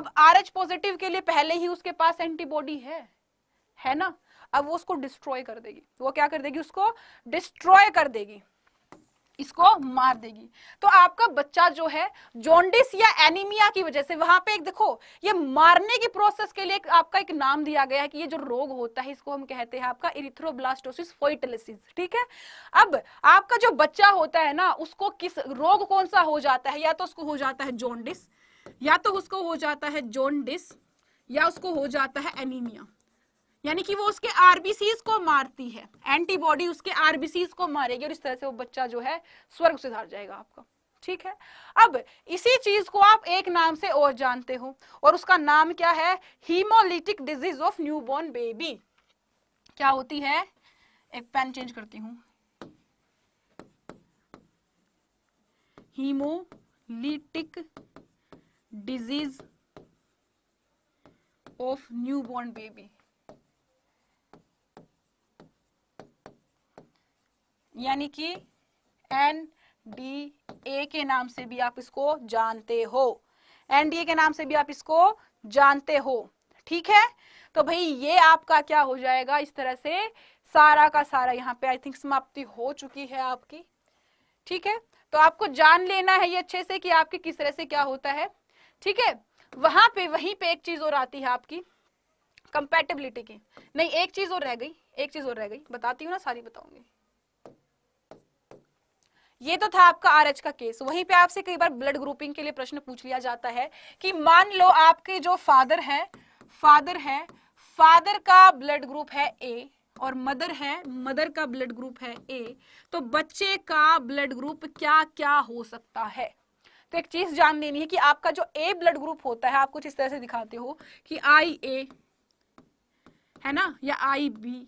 Speaker 1: अब आर एच पॉजिटिव के लिए पहले ही उसके पास एंटीबॉडी है है ना अब वो उसको डिस्ट्रॉय कर देगी वो क्या कर देगी उसको डिस्ट्रॉय कर देगी इसको मार देगी तो आपका बच्चा जो है जॉन्डिस या एनीमिया की वजह से वहां पे एक देखो ये मारने की प्रोसेस के लिए आपका एक नाम दिया गया है कि ये जो रोग होता है इसको हम कहते हैं आपका इरिथ्रोब्लास्टोसिस फोइटलिसिस ठीक है अब आपका जो बच्चा होता है ना उसको किस रोग कौन सा हो जाता है या तो उसको हो जाता है जोंडिस या तो उसको हो जाता है जोंडिस या उसको हो जाता है एनीमिया यानी कि वो उसके आरबीसीज को मारती है एंटीबॉडी उसके आरबीसीज को मारेगी और इस तरह से वो बच्चा जो है स्वर्ग सुधार जाएगा आपका ठीक है अब इसी चीज को आप एक नाम से और जानते हो और उसका नाम क्या है hemolytic disease of newborn baby क्या होती है एक पेन चेंज करती हूं hemolytic disease of newborn baby यानी कि एन डी ए के नाम से भी आप इसको जानते हो एन डी ए के नाम से भी आप इसको जानते हो ठीक है तो भाई ये आपका क्या हो जाएगा इस तरह से सारा का सारा यहाँ पे आई थिंक समाप्ति हो चुकी है आपकी ठीक है तो आपको जान लेना है ये अच्छे से कि आपके किस तरह से क्या होता है ठीक है वहां पे वहीं पे एक चीज और आती है आपकी कंपेटेबिलिटी की नहीं एक चीज और रह गई एक चीज और रह गई बताती हूँ ना सारी बताऊंगी ये तो था आपका आरएच का केस वहीं पे आपसे कई बार ब्लड ग्रुपिंग के लिए प्रश्न पूछ लिया जाता है कि मान लो आपके जो फादर है फादर है फादर का ब्लड ग्रुप है ए और मदर है मदर का ब्लड ग्रुप है ए तो बच्चे का ब्लड ग्रुप क्या क्या हो सकता है तो एक चीज जान लेनी है कि आपका जो ए ब्लड ग्रुप होता है आप कुछ इस तरह से दिखाते हो कि आई ए है ना या आई बी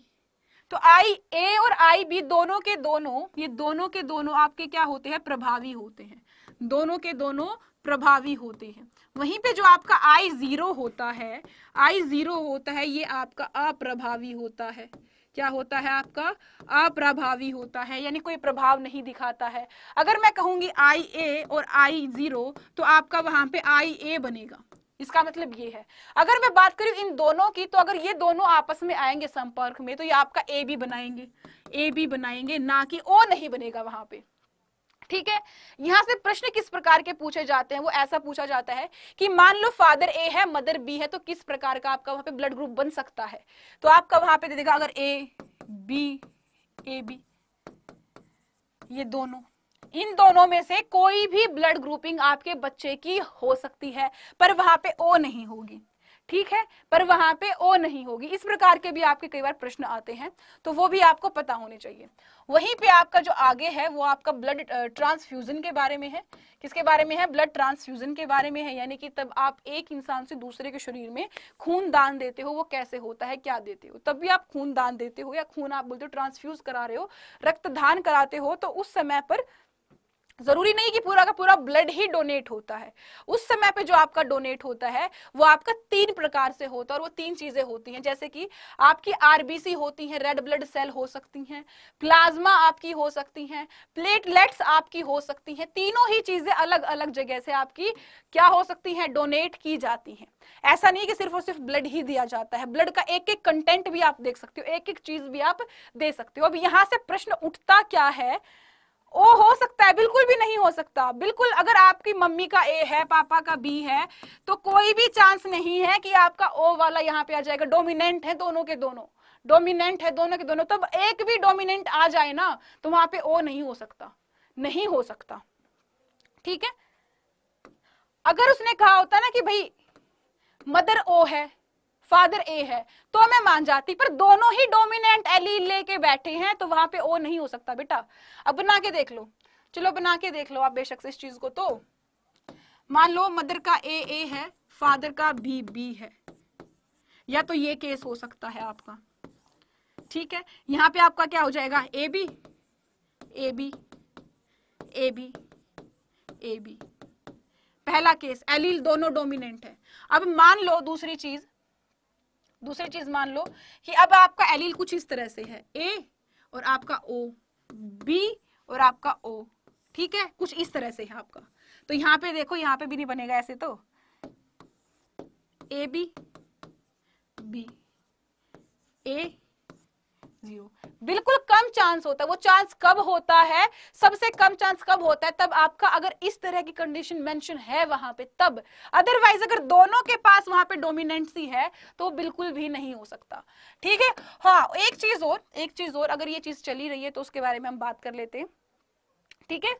Speaker 1: तो आई ए और आई बी दोनों के दोनों ये दोनों के दोनों आपके क्या होते हैं प्रभावी होते हैं दोनों के दोनों प्रभावी होते हैं वहीं पे जो आपका आई जीरो होता है आई जीरो होता है ये आपका अप्रभावी होता है क्या होता है आपका अप्रभावी होता है यानी कोई प्रभाव नहीं दिखाता है अगर मैं कहूंगी आई ए और आई जीरो तो आपका वहां पे आई ए बनेगा इसका मतलब ये है अगर मैं बात करूँ इन दोनों की तो अगर ये दोनों आपस में आएंगे संपर्क में तो ये आपका ए बी बनाएंगे ए बी बनाएंगे ना कि ओ नहीं बनेगा वहां पे ठीक है यहां से प्रश्न किस प्रकार के पूछे जाते हैं वो ऐसा पूछा जाता है कि मान लो फादर ए है मदर बी है तो किस प्रकार का आपका वहां पे ब्लड ग्रुप बन सकता है तो आपका वहां पे दे देगा अगर ए बी ए बी ये दोनों इन दोनों में से कोई भी ब्लड ग्रुपिंग आपके बच्चे की हो सकती है पर वहां पे ओ नहीं होगी ठीक है पर वहां पे ओ नहीं होगी इस प्रकार के भी आपके कई बार प्रश्न आते हैं तो वो भी आपको पता होने चाहिए वहीं पे आपका जो आगे है वो आपका ब्लड ट्रांसफ्यूजन के बारे में है किसके बारे में है ब्लड ट्रांसफ्यूजन के बारे में है यानी कि तब आप एक इंसान से दूसरे के शरीर में खून दान देते हो वो कैसे होता है क्या देते हो तब भी आप खून दान देते हो या खून आप बोलते हो ट्रांसफ्यूज करा रहे हो रक्तदान कराते हो तो उस समय पर जरूरी नहीं कि पूरा का पूरा ब्लड ही डोनेट होता है उस समय पे जो आपका डोनेट होता है वो आपका तीन प्रकार से होता है और वो तीन चीजें होती हैं जैसे कि आपकी आरबीसी होती है रेड ब्लड सेल हो सकती हैं प्लाज्मा आपकी हो सकती हैं प्लेटलेट्स आपकी हो सकती हैं तीनों ही चीजें अलग अलग जगह से आपकी क्या हो सकती है डोनेट की जाती है ऐसा नहीं कि सिर्फ और सिर्फ ब्लड ही दिया जाता है ब्लड का एक एक कंटेंट भी आप देख सकते हो एक एक चीज भी आप दे सकते हो अब यहाँ से प्रश्न उठता क्या है ओ हो सकता है बिल्कुल भी नहीं हो सकता बिल्कुल अगर आपकी मम्मी का ए है पापा का बी है तो कोई भी चांस नहीं है कि आपका ओ वाला यहाँ पे आ जाएगा डोमिनेंट है दोनों के दोनों डोमिनेंट है दोनों के दोनों तब एक भी डोमिनेंट आ जाए ना तो वहां पे ओ नहीं हो सकता नहीं हो सकता ठीक है अगर उसने कहा होता ना कि भाई मदर ओ है फादर ए है तो मैं मान जाती पर दोनों ही डोमिनेंट एलील e लेके बैठे हैं तो वहां पे ओ नहीं हो सकता बेटा अब बना के देख लो चलो बना के देख लो आप बेशक से इस चीज को तो मान लो मदर का ए ए है फादर का बी बी है या तो ये केस हो सकता है आपका ठीक है यहाँ पे आपका क्या हो जाएगा A B A B A B A B पहला केस एलील e दोनों डोमिनेंट है अब मान लो दूसरी चीज दूसरी चीज मान लो कि अब आपका एलील कुछ इस तरह से है ए और आपका ओ बी और आपका ओ ठीक है कुछ इस तरह से है आपका तो यहाँ पे देखो यहाँ पे भी नहीं बनेगा ऐसे तो A B B A zero बिल्कुल कम चांस होता है वो चांस कब होता है सबसे कम चांस कब होता है तब आपका अगर इस तरह की कंडीशन मेंशन है वहां पे तब अदरवाइज अगर दोनों के पास वहां पे डोमिनेंसी है तो बिल्कुल भी नहीं हो सकता ठीक है हाँ एक चीज और एक चीज और अगर ये चीज चली रही है तो उसके बारे में हम बात कर लेते हैं ठीक है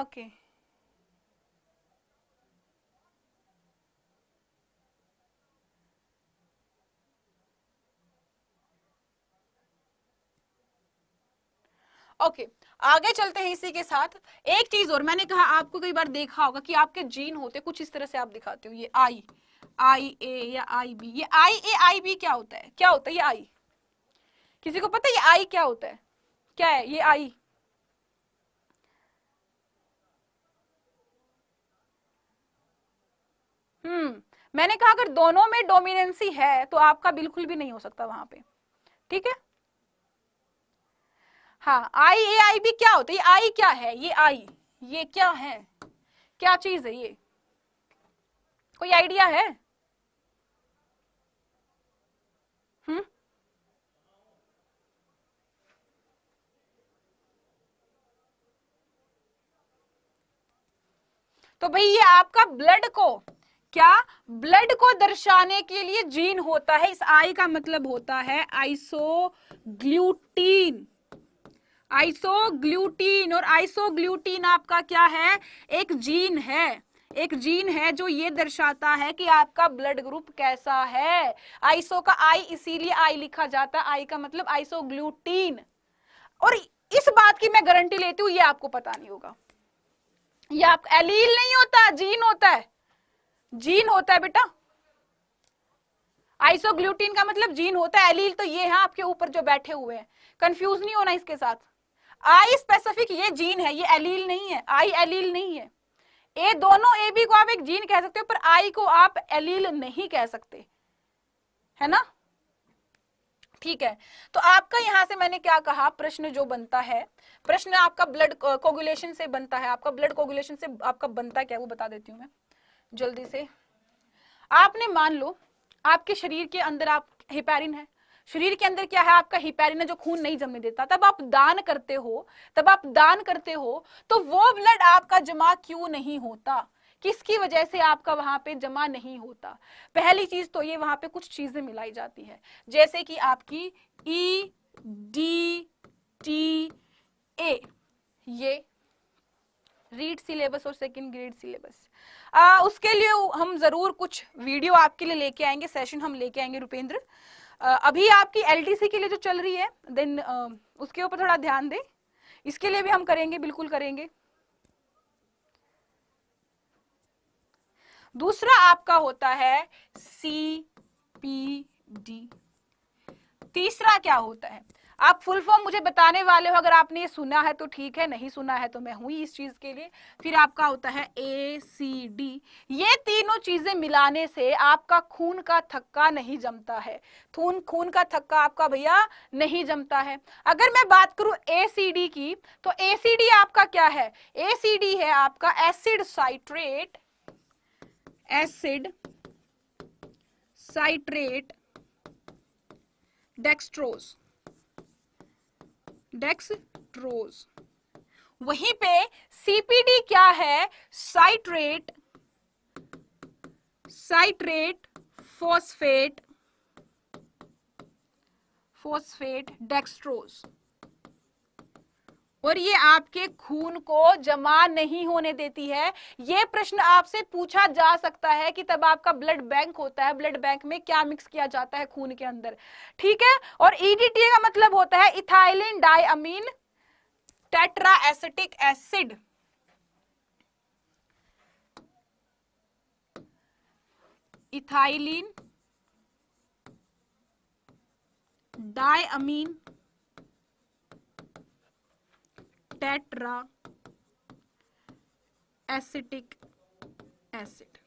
Speaker 1: ओके okay. Okay okay. आगे चलते हैं इसी के साथ एक चीज और मैंने कहा आपको कई बार देखा होगा कि आपके जीन होते कुछ इस तरह से आप दिखाते हो ये आई आई ए या आई बी ये आई ए आई बी क्या होता है क्या होता है ये आई किसी को पता है ये आई क्या होता है क्या है ये आई हम्म मैंने कहा अगर दोनों में डोमिनेंसी है तो आपका बिल्कुल भी नहीं हो सकता वहां पे ठीक है हाँ आई ए आई भी क्या होता है आई क्या है ये आई ये क्या है क्या चीज है ये कोई आइडिया है हम्म तो भाई ये आपका ब्लड को क्या ब्लड को दर्शाने के लिए जीन होता है इस आई का मतलब होता है आइसो ग्लूटीन आइसोग्लूटीन और आइसोग्लूटीन आपका क्या है एक जीन है एक जीन है जो ये दर्शाता है कि आपका ब्लड ग्रुप कैसा है आइसो का आई इसीलिए आई लिखा जाता है आई का मतलब आइसोग्लूटीन और इस बात की मैं गारंटी लेती हूं ये आपको पता नहीं होगा ये आप एलील नहीं होता जीन होता है जीन होता है बेटा आइसोग्लूटीन का मतलब जीन होता है एलील तो ये है आपके ऊपर जो बैठे हुए हैं कंफ्यूज नहीं होना इसके साथ आई स्पेसिफिक ये जीन है ये एलील नहीं है आई एलील नहीं है ए दोनों ए बी को आप एक जीन कह सकते हो पर आई को आप एलील नहीं कह सकते है ना ठीक है तो आपका यहाँ से मैंने क्या कहा प्रश्न जो बनता है प्रश्न आपका ब्लड कोगुलेशन से बनता है आपका ब्लड कोगुलेशन से आपका बनता क्या वो बता देती हूँ मैं जल्दी से आपने मान लो आपके शरीर के अंदर आप हिपेरिन है शरीर के अंदर क्या है आपका हिपैरिना जो खून नहीं जमने देता तब आप दान करते हो तब आप दान करते हो तो वो ब्लड आपका जमा क्यों नहीं होता किसकी वजह से आपका वहां पे जमा नहीं होता पहली चीज तो ये वहां पे कुछ चीजें मिलाई जाती है जैसे कि आपकी ई डी टी ए ये रीड सिलेबस और सेकंड ग्रेड सिलेबस उसके लिए हम जरूर कुछ वीडियो आपके लिए लेके आएंगे सेशन हम लेके आएंगे रुपेंद्र अभी आपकी एलटीसी के लिए जो चल रही है देन उसके ऊपर थोड़ा ध्यान दें इसके लिए भी हम करेंगे बिल्कुल करेंगे दूसरा आपका होता है सी पी डी तीसरा क्या होता है आप फुल फॉर्म मुझे बताने वाले हो अगर आपने ये सुना है तो ठीक है नहीं सुना है तो मैं हूं इस चीज के लिए फिर आपका होता है ए सी डी ये तीनों चीजें मिलाने से आपका खून का थक्का नहीं जमता है खून खून का थक्का आपका भैया नहीं जमता है अगर मैं बात करूं ए सी डी की तो ए सी डी आपका क्या है ए सी डी है आपका acid citrate acid citrate dextrose dextrose वहीं पे सीपीडी क्या है citrate citrate phosphate phosphate dextrose और ये आपके खून को जमा नहीं होने देती है ये प्रश्न आपसे पूछा जा सकता है कि तब आपका ब्लड बैंक होता है ब्लड बैंक में क्या मिक्स किया जाता है खून के अंदर ठीक है और ईडीटी e का मतलब होता है ethylene diamine tetra acetic acid ethylene diamine tetra acetic acid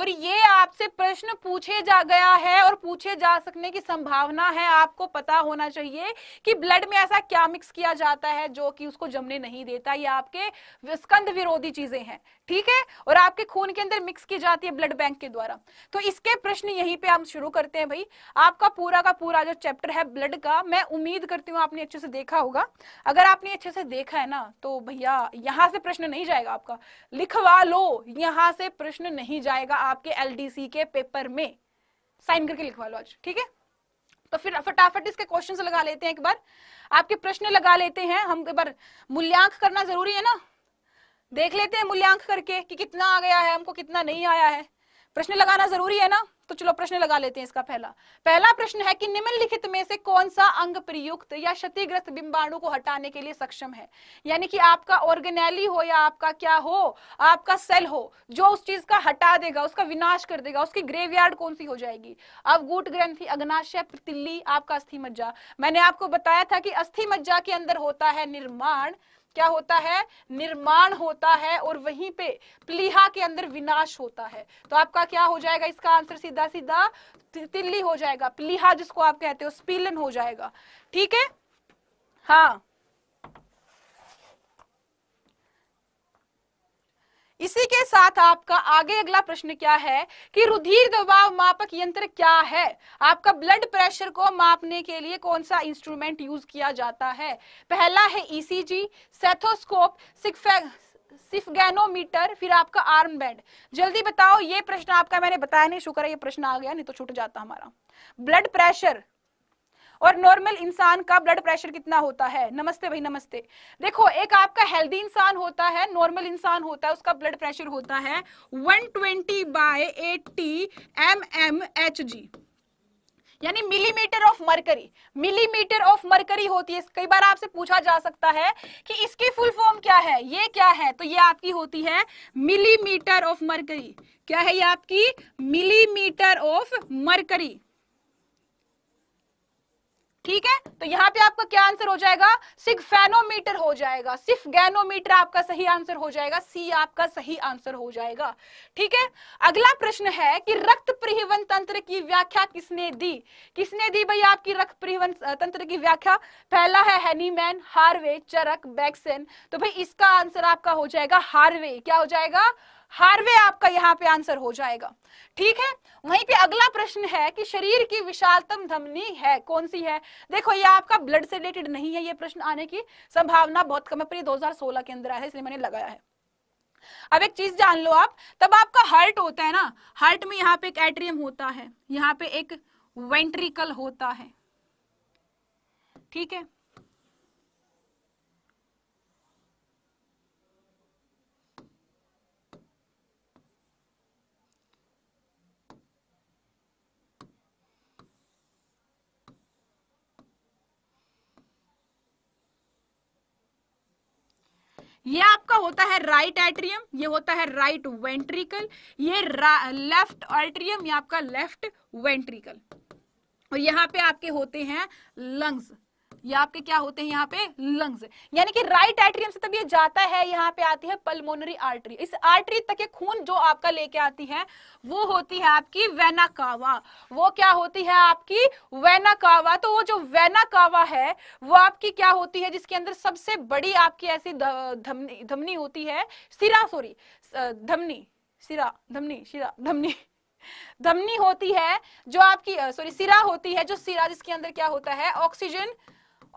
Speaker 1: और ये आपसे प्रश्न पूछे जा गया है और पूछे जा सकने की संभावना है आपको पता होना चाहिए कि ब्लड में ऐसा क्या मिक्स किया जाता है जो कि उसको जमने नहीं देता ये आपके स्कंद विरोधी चीजें हैं ठीक है और आपके खून के अंदर मिक्स की जाती है ब्लड बैंक के द्वारा तो इसके प्रश्न यहीं पे हम शुरू करते हैं भाई आपका पूरा का पूरा जो चैप्टर है ब्लड का मैं उम्मीद करती हूँ आपने अच्छे से देखा होगा अगर आपने अच्छे से देखा है ना तो भैया यहाँ से प्रश्न नहीं जाएगा आपका लिखवा लो यहाँ से प्रश्न नहीं जाएगा आपके एल के पेपर में साइन करके लिखवा लो आज ठीक है तो फिर फटाफट इसके क्वेश्चन लगा लेते हैं एक बार आपके प्रश्न लगा लेते हैं हम एक बार मूल्यांक करना जरूरी है ना देख लेते हैं मूल्यांक करके कि कितना आ गया है हमको कितना नहीं आया है
Speaker 2: प्रश्न लगाना जरूरी है ना
Speaker 1: तो चलो प्रश्न लगा लेते हैं इसका पहला पहला प्रश्न है कि निम्नलिखित में से कौन सा अंग प्रयुक्त या क्षतिग्रस्त बिंबाणु को हटाने के लिए सक्षम है यानी कि आपका ऑर्गेनैली हो या आपका क्या हो आपका सेल हो जो उस चीज का हटा देगा उसका विनाश कर देगा उसकी ग्रेवयार्ड कौन सी हो जाएगी अब गुट ग्रंथी अग्नाशय तिल्ली आपका अस्थि मज्जा मैंने आपको बताया था कि अस्थि मज्जा के अंदर होता है निर्माण क्या होता है निर्माण होता है और वहीं पे प्लीहा के अंदर विनाश होता है तो आपका क्या हो जाएगा इसका आंसर सीधा सीधा तिल्ली हो जाएगा प्लीहा जिसको आप कहते हो स्पीलन हो जाएगा ठीक है हाँ इसी के साथ आपका आगे अगला प्रश्न क्या है कि रुधिर दबाव मापक यंत्र क्या है आपका ब्लड प्रेशर को मापने के लिए कौन सा इंस्ट्रूमेंट यूज किया जाता है पहला है ईसीजी सेथोस्कोप सिक्फे सिफगैनोमीटर फिर आपका आर्म बैंड जल्दी बताओ ये प्रश्न आपका मैंने बताया नहीं शुक्र है ये प्रश्न आ गया नहीं तो छूट जाता हमारा ब्लड प्रेशर और नॉर्मल इंसान का ब्लड प्रेशर कितना होता है नमस्ते भाई नमस्ते देखो एक आपका हेल्दी इंसान होता है नॉर्मल इंसान होता है उसका ब्लड प्रेशर होता है 120 twenty by eighty M M H G यानी millimetre of mercury millimetre of mercury होती है कई बार आपसे पूछा जा सकता है कि इसकी फुल फॉर्म क्या है ये क्या है तो ये आपकी होती है मिलीमीटर ऑफ मरकरी क्या है ये आपकी मिलीमीटर ऑफ मरकरी ठीक है तो यहाँ पे आपका क्या आंसर हो जाएगा सिग्फेनोमीटर हो जाएगा सिर्फ गैनोमीटर आपका सही आंसर हो जाएगा सी आपका सही आंसर हो जाएगा ठीक है अगला प्रश्न है कि रक्त परिवहन तंत्र की व्याख्या किसने दी किसने दी भाई आपकी रक्त परिवहन तंत्र की व्याख्या पहला है हैनीमैन हार्वे चरक बैक्सन तो भाई इसका आंसर आपका हो जाएगा हार्वे क्या हो जाएगा हार्वे आपका यहाँ पे आंसर हो जाएगा ठीक है वहीं पे अगला प्रश्न है कि शरीर की विशालतम धमनी है कौन सी है देखो ये आपका ब्लड से रिलेटेड नहीं है ये प्रश्न आने की संभावना बहुत कम है पर ये 2016 के अंदर आया है इसलिए मैंने लगाया है अब एक चीज जान लो आप तब आपका हार्ट होता है ना हार्ट में यहाँ पे एक एट्रियम होता है यहाँ पे एक वेंट्रिकल होता है ठीक है ये आपका होता है राइट एट्रियम ये होता है राइट वेंट्रिकल ये लेफ्ट एट्रियम ये आपका लेफ्ट वेंट्रिकल और यहाँ पे आपके होते हैं लंग्स ये आपके क्या होते हैं यहाँ पे लंग्स यानी कि राइट एट्रियम से तब ये जाता है यहाँ पे आती है पल्मोनरी आर्टरी इस आर्टरी तक के खून जो आपका लेके आती है वो होती है आपकी वेनाकावा वो क्या होती है आपकी वेनाकावा कावा तो वो जो वेनाकावा है वो आपकी क्या होती है जिसके अंदर सबसे बड़ी आपकी ऐसी धमनी धमनी होती है सिरा सॉरी धमनी सिरा धमनी शिरा धमनी धमनी होती है जो आपकी सॉरी सिरा होती है जो सिरा जिसके अंदर क्या होता है ऑक्सीजन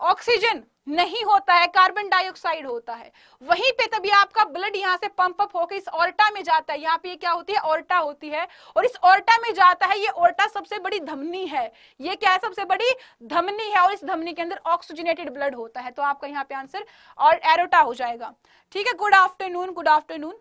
Speaker 1: ऑक्सीजन नहीं होता है कार्बन डाइऑक्साइड होता है वहीं पे तभी आपका ब्लड यहाँ से पंप अप होकर इस ऑर्टा में जाता है यहाँ पे क्या होती है ऑर्टा होती है और इस ऑर्टा में जाता है ये ऑर्टा सबसे बड़ी धमनी है ये क्या है सबसे बड़ी धमनी है और इस धमनी के अंदर ऑक्सीजनेटेड ब्लड होता है तो आपका यहाँ पे आंसर और एरोटा हो जाएगा ठीक है गुड आफ्टरनून गुड आफ्टरनून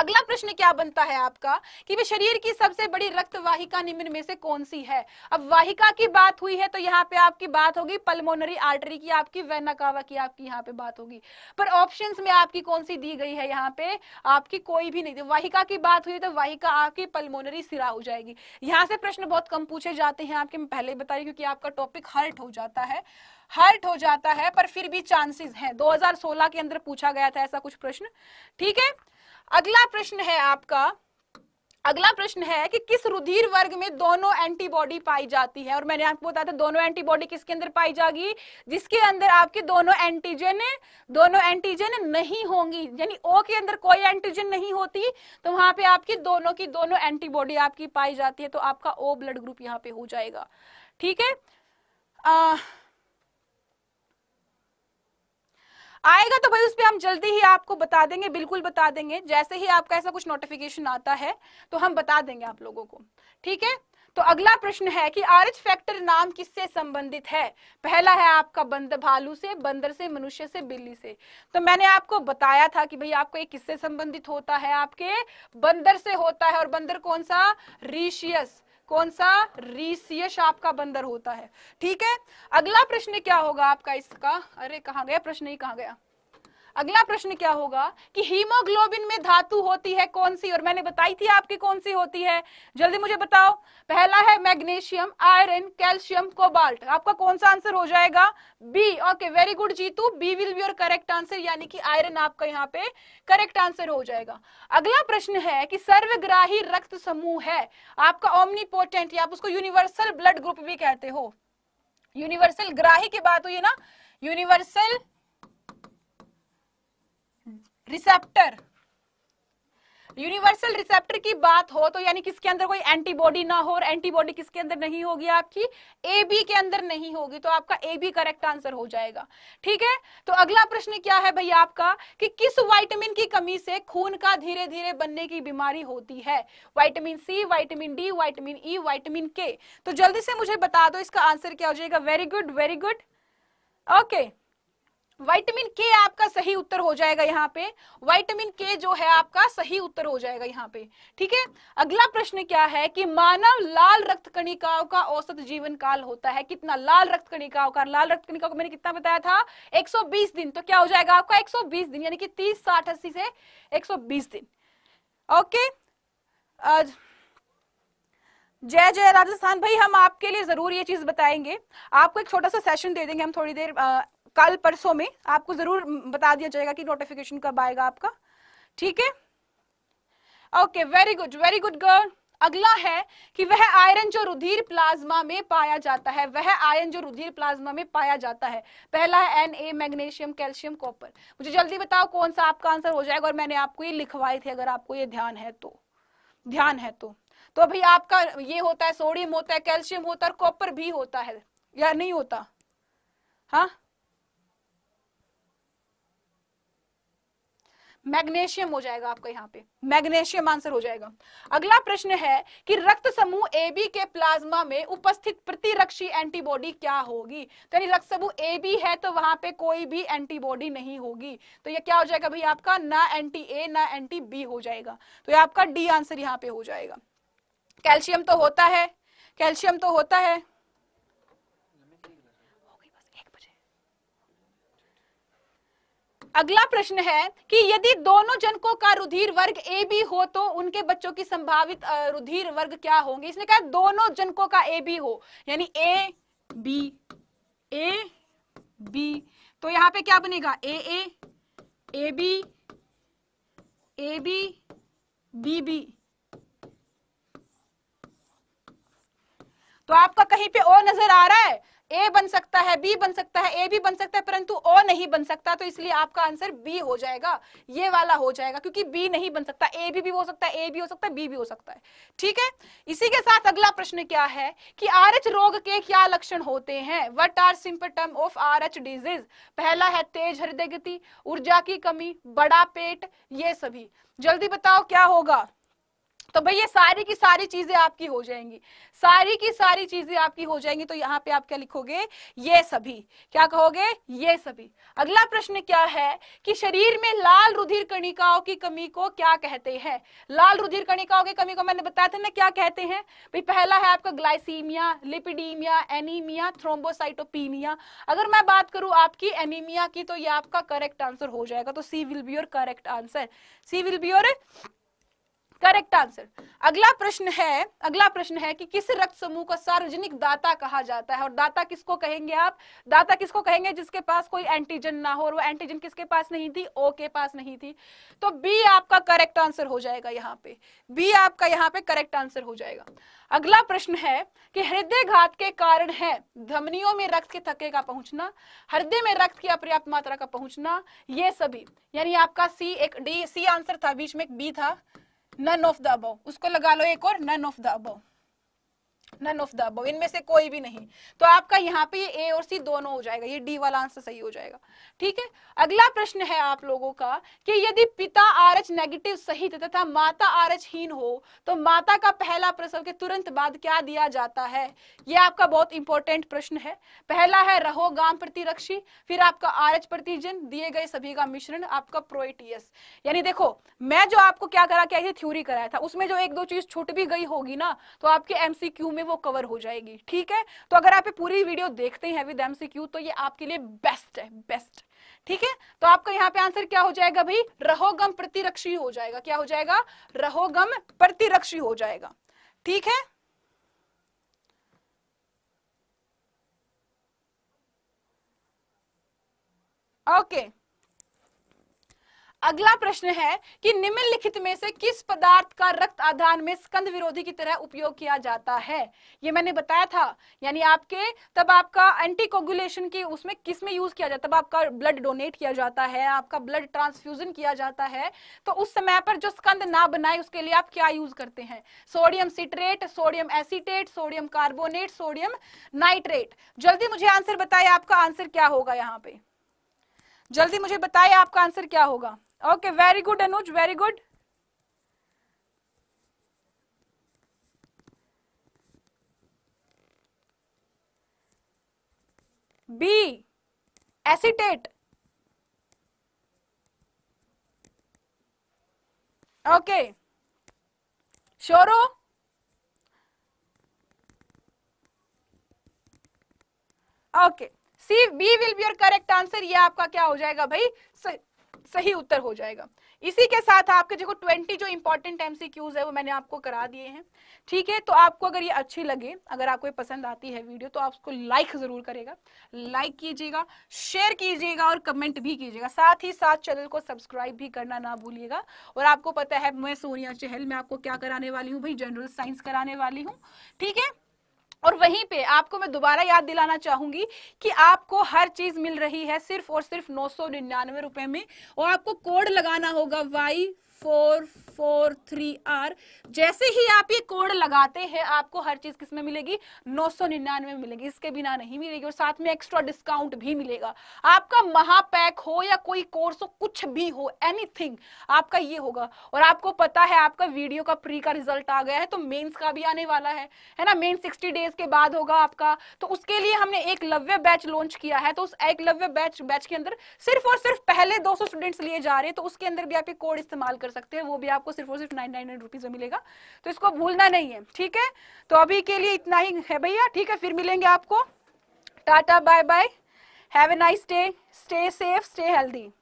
Speaker 1: अगला प्रश्न क्या बनता है आपका कि वे शरीर की सबसे बड़ी रक्त वाहिका निम्न में से कौन सी है अब वाहिका की बात हुई है तो यहाँ पे आपकी बात होगी पल्मोनरी आर्टरी की आपकी वेनाकावा की आपकी यहाँ पे बात होगी पर ऑप्शंस में आपकी कौन सी दी गई है यहाँ पे आपकी कोई भी नहीं वाहिका की बात हुई तो वाहिका आपकी पल्मोनरी सिरा हो जाएगी यहाँ से प्रश्न बहुत कम पूछे जाते हैं आपके पहले बता रही क्योंकि आपका टॉपिक हर्ट हो जाता है हर्ट हो जाता है पर फिर भी चांसेस हैं 2016 के अंदर पूछा गया था ऐसा कुछ प्रश्न ठीक है अगला प्रश्न है आपका अगला प्रश्न है कि किस रुधिर वर्ग में दोनों एंटीबॉडी पाई जाती है और मैंने आपको बताया था दोनों एंटीबॉडी किसके अंदर पाई जाएगी जिसके अंदर आपके दोनों एंटीजन दोनों एंटीजन नहीं होंगी यानी ओ के अंदर कोई एंटीजन नहीं होती तो वहां पे आपकी दोनों की दोनों एंटीबॉडी आपकी पाई जाती है तो आपका ओ ब्लड ग्रुप यहाँ पे हो जाएगा ठीक है आएगा तो भाई उस पर हम जल्दी ही आपको बता देंगे बिल्कुल बता देंगे जैसे ही आपका ऐसा कुछ नोटिफिकेशन आता है तो हम बता देंगे आप लोगों को ठीक है तो अगला प्रश्न है कि एच फैक्टर नाम किससे संबंधित है पहला है आपका बंदर भालू से बंदर से मनुष्य से बिल्ली से तो मैंने आपको बताया था कि भाई आपको ये किससे संबंधित होता है आपके बंदर से होता है और बंदर कौन सा रीशियस कौन सा रीसियस आपका बंदर होता है ठीक है अगला प्रश्न क्या होगा आपका इसका अरे कहा गया प्रश्न ही कहा गया अगला प्रश्न क्या होगा कि हीमोग्लोबिन में धातु होती है कौन सी और मैंने बताई थी आपकी कौन सी होती है जल्दी मुझे बताओ पहला है मैग्नीशियम आयरन कैल्शियम कोबाल्ट आपका कौन सा आंसर हो जाएगा B okay very good Jeetu B will be your correct answer यानी कि आयरन आपका यहाँ पे करेक्ट आंसर हो जाएगा अगला प्रश्न है कि सर्वग्राही रक्त समूह है आपका ओमनी पोर्टेंट आप उसको यूनिवर्सल ब्लड ग्रुप भी कहते हो यूनिवर्सल ग्राही की बात हुई ना यूनिवर्सल रिसेप्टर यूनिवर्सल रिसेप्टर की बात हो तो यानी किसके अंदर कोई एंटीबॉडी ना हो और एंटीबॉडी किसके अंदर नहीं होगी आपकी ए बी के अंदर नहीं होगी तो आपका ए बी करेक्ट आंसर हो जाएगा ठीक है तो अगला प्रश्न क्या है भैया आपका कि किस वाइटामिन की कमी से खून का धीरे धीरे बनने की बीमारी होती है vitamin C vitamin D vitamin E vitamin K तो जल्दी से मुझे बता दो इसका आंसर क्या हो जाएगा very good very good okay okay. Vitamin K आपका सही उत्तर हो जाएगा यहाँ पे वाइटमिन के जो है आपका सही उत्तर हो जाएगा यहाँ पे ठीक है अगला प्रश्न क्या है कि मानव लाल रक्त कणिकाओं का औसत जीवन काल होता है कितना लाल रक्त कणिकाओं का लाल रक्त कणिकाओं को मैंने कितना बताया था 120 दिन तो क्या हो जाएगा आपका 120 दिन यानी कि 30 साठ अस्सी से एक दिन ओके आज जय जय राजस्थान भाई हम आपके लिए जरूर ये चीज बताएंगे आपको एक छोटा सा सेशन दे देंगे हम थोड़ी देर कल परसों में आपको जरूर बता दिया जाएगा कि नोटिफिकेशन कब आएगा आपका ठीक है okay very good very good girl अगला है कि वह आयरन जो रुधिर प्लाज्मा में पाया जाता है वह आयरन जो रुधिर प्लाज्मा में पाया जाता है पहला है N A magnesium calcium copper मुझे जल्दी बताओ कौन सा आपका आंसर हो जाएगा और मैंने आपको ये लिखवाए थे अगर आपको ये ध्यान है तो ध्यान है तो तो अभी आपका ये होता है सोडियम होता है कैल्शियम होता है और कॉपर भी होता है या नहीं होता हाँ मैग्नेशियम हो जाएगा आपका यहाँ पे मैग्नेशियम आंसर हो जाएगा अगला प्रश्न है कि रक्त समूह ए बी के प्लाज्मा में उपस्थित प्रतिरक्षी एंटीबॉडी क्या होगी तो यानी रक्त समूह ए बी है तो वहां पे कोई भी एंटीबॉडी नहीं होगी तो ये क्या हो जाएगा भाई आपका ना एंटी ए ना एंटी बी हो जाएगा तो ये आपका डी आंसर यहाँ पे हो जाएगा कैल्शियम तो होता है कैल्शियम तो होता है अगला प्रश्न है कि यदि दोनों जनकों का रुधिर वर्ग ए बी हो तो उनके बच्चों की संभावित रुधिर वर्ग क्या होंगे इसने कहा दोनों जनकों का ए बी हो यानी ए बी ए बी तो यहां पे क्या बनेगा A A A B A B B B तो आपका कहीं पे ओ नजर आ रहा है ए बन सकता है बी बन सकता है ए भी बन सकता है परंतु ओ नहीं बन सकता तो इसलिए आपका आंसर बी हो जाएगा ये वाला हो जाएगा क्योंकि बी नहीं बन सकता ए भी, भी हो सकता है ए भी हो सकता है बी भी हो सकता है ठीक है इसी के साथ अगला प्रश्न क्या है कि आर रोग के क्या लक्षण होते हैं what are symptom of R H disease पहला है तेज हृदय गति ऊर्जा की कमी बड़ा पेट ये सभी जल्दी बताओ क्या होगा तो भाई ये सारी की सारी चीजें आपकी हो जाएंगी सारी की सारी चीजें आपकी हो जाएंगी तो यहाँ पे आप क्या लिखोगे ये सभी क्या कहोगे ये सभी अगला प्रश्न क्या है कि शरीर में लाल रुधिर कणिकाओं की कमी को क्या कहते हैं लाल रुधिर कणिकाओं की कमी को मैंने बताया था ना क्या कहते हैं भाई पहला है आपका ग्लाइसीमिया लिपिडीमिया एनीमिया थ्रोम्बोसाइटोपीनिया अगर मैं बात करूं आपकी एनीमिया की तो ये आपका करेक्ट आंसर हो जाएगा तो C will be your correct answer C will be your correct answer अगला प्रश्न है अगला प्रश्न है कि किस रक्त समूह को सार्वजनिक दाता कहा जाता है और दाता किसको कहेंगे आप दाता किसको कहेंगे जिसके पास कोई एंटीजन ना हो और वो एंटीजन किसके पास नहीं थी ओ के पास नहीं थी तो बी आपका करेक्ट आंसर हो जाएगा यहाँ पे बी आपका यहाँ पे करेक्ट आंसर हो जाएगा अगला प्रश्न है कि हृदय घात के कारण है धमनियों में रक्त के थके का पहुंचना हृदय में रक्त की अपर्याप्त मात्रा का पहुंचना ये सभी यानी आपका सी एक डी सी आंसर था बीच में एक बी था नन ऑफ द अबव उसको लगा लो एक और none of the above none of the above इनमें से कोई भी नहीं तो आपका यहाँ पे ये ए और सी दोनों हो जाएगा ये डी वाला आंसर सही हो जाएगा ठीक है अगला प्रश्न है आप लोगों का कि यदि पिता आरएच नेगेटिव सहित तथा माता आरएच हीन हो तो माता का पहला प्रसव के तुरंत बाद क्या दिया जाता है ये आपका बहुत इंपॉर्टेंट प्रश्न है पहला है रहो गाम प्रतिरक्षी फिर आपका आरएच प्रतिजन दिए गए सभी का मिश्रण आपका प्रोएटीएस यानी देखो मैं जो आपको क्या करा क्या थ्योरी कराया था उसमें जो एक दो चीज छूट भी गई होगी ना तो आपके एमसीक्यू में में वो कवर हो जाएगी ठीक है तो अगर आप ये पूरी वीडियो देखते हैं विद एमसीक्यू तो ये आपके लिए बेस्ट है बेस्ट ठीक है तो आपका यहाँ पे आंसर क्या हो जाएगा भाई रहोगम प्रतिरक्षी हो जाएगा क्या हो जाएगा रहोगम प्रतिरक्षी हो जाएगा ठीक है ओके okay. अगला प्रश्न है कि निम्नलिखित में से किस पदार्थ का रक्त आधान में स्कंद विरोधी की तरह उपयोग किया जाता है ये मैंने बताया था यानी आपके तब आपका एंटीकोगुलेशन की उसमें किस में यूज किया जाता है तब आपका ब्लड डोनेट किया जाता है आपका ब्लड ट्रांसफ्यूजन किया जाता है तो उस समय पर जो स्कंद ना बनाए उसके लिए आप क्या यूज करते हैं sodium citrate sodium acetate sodium carbonate sodium nitrate जल्दी मुझे आंसर बताए आपका आंसर क्या होगा यहाँ पे जल्दी मुझे बताइए आपका आंसर क्या होगा okay very good Anuj very good B acetate okay शोरो okay okay. C B will be your correct answer ये आपका क्या हो जाएगा भाई सही, सही उत्तर हो जाएगा इसी के साथ आपके देखो 20 जो इंपॉर्टेंट एमसीक्यूज है वो मैंने आपको करा दिए हैं ठीक है तो आपको अगर ये अच्छी लगे अगर आपको ये पसंद आती है वीडियो तो आप उसको लाइक जरूर करेगा लाइक कीजिएगा शेयर कीजिएगा और कमेंट भी कीजिएगा साथ ही साथ चैनल को सब्सक्राइब भी करना ना भूलिएगा और आपको पता है मैं सोनिया चहल मैं आपको क्या कराने वाली हूँ भाई जनरल साइंस कराने वाली हूँ ठीक है और वहीं पे आपको मैं दोबारा याद दिलाना चाहूंगी कि आपको हर चीज मिल रही है सिर्फ और सिर्फ नौ सौ निन्यानवे रुपए में और आपको कोड लगाना होगा Y four four three R जैसे ही आप ये कोड लगाते हैं आपको हर चीज किस में मिलेगी नौ सौ निन्यानवे मिलेगी इसके बिना नहीं मिलेगी और साथ में एक्स्ट्रा डिस्काउंट भी मिलेगा आपका महापैक हो या कोई कोर्स हो कुछ भी हो एनीथिंग आपका ये होगा और आपको पता है आपका वीडियो का प्री का रिजल्ट आ गया है तो मेन्स का भी आने वाला है है ना मेन्स सिक्सटी डेज के बाद होगा आपका तो उसके लिए हमने एक लव्य बैच लॉन्च किया है तो उस एक लव्य बैच बैच के अंदर सिर्फ और सिर्फ पहले दो स्टूडेंट्स लिए जा रहे हैं तो उसके अंदर भी आप ये कोड इस्तेमाल कर सकते हैं वो भी आपको सिर्फ और सिर्फ नाइन नाइन रुपीज़ में मिलेगा तो इसको भूलना नहीं है ठीक है तो अभी के लिए इतना ही है भैया ठीक है फिर मिलेंगे आपको tata bye bye have a nice day stay safe stay healthy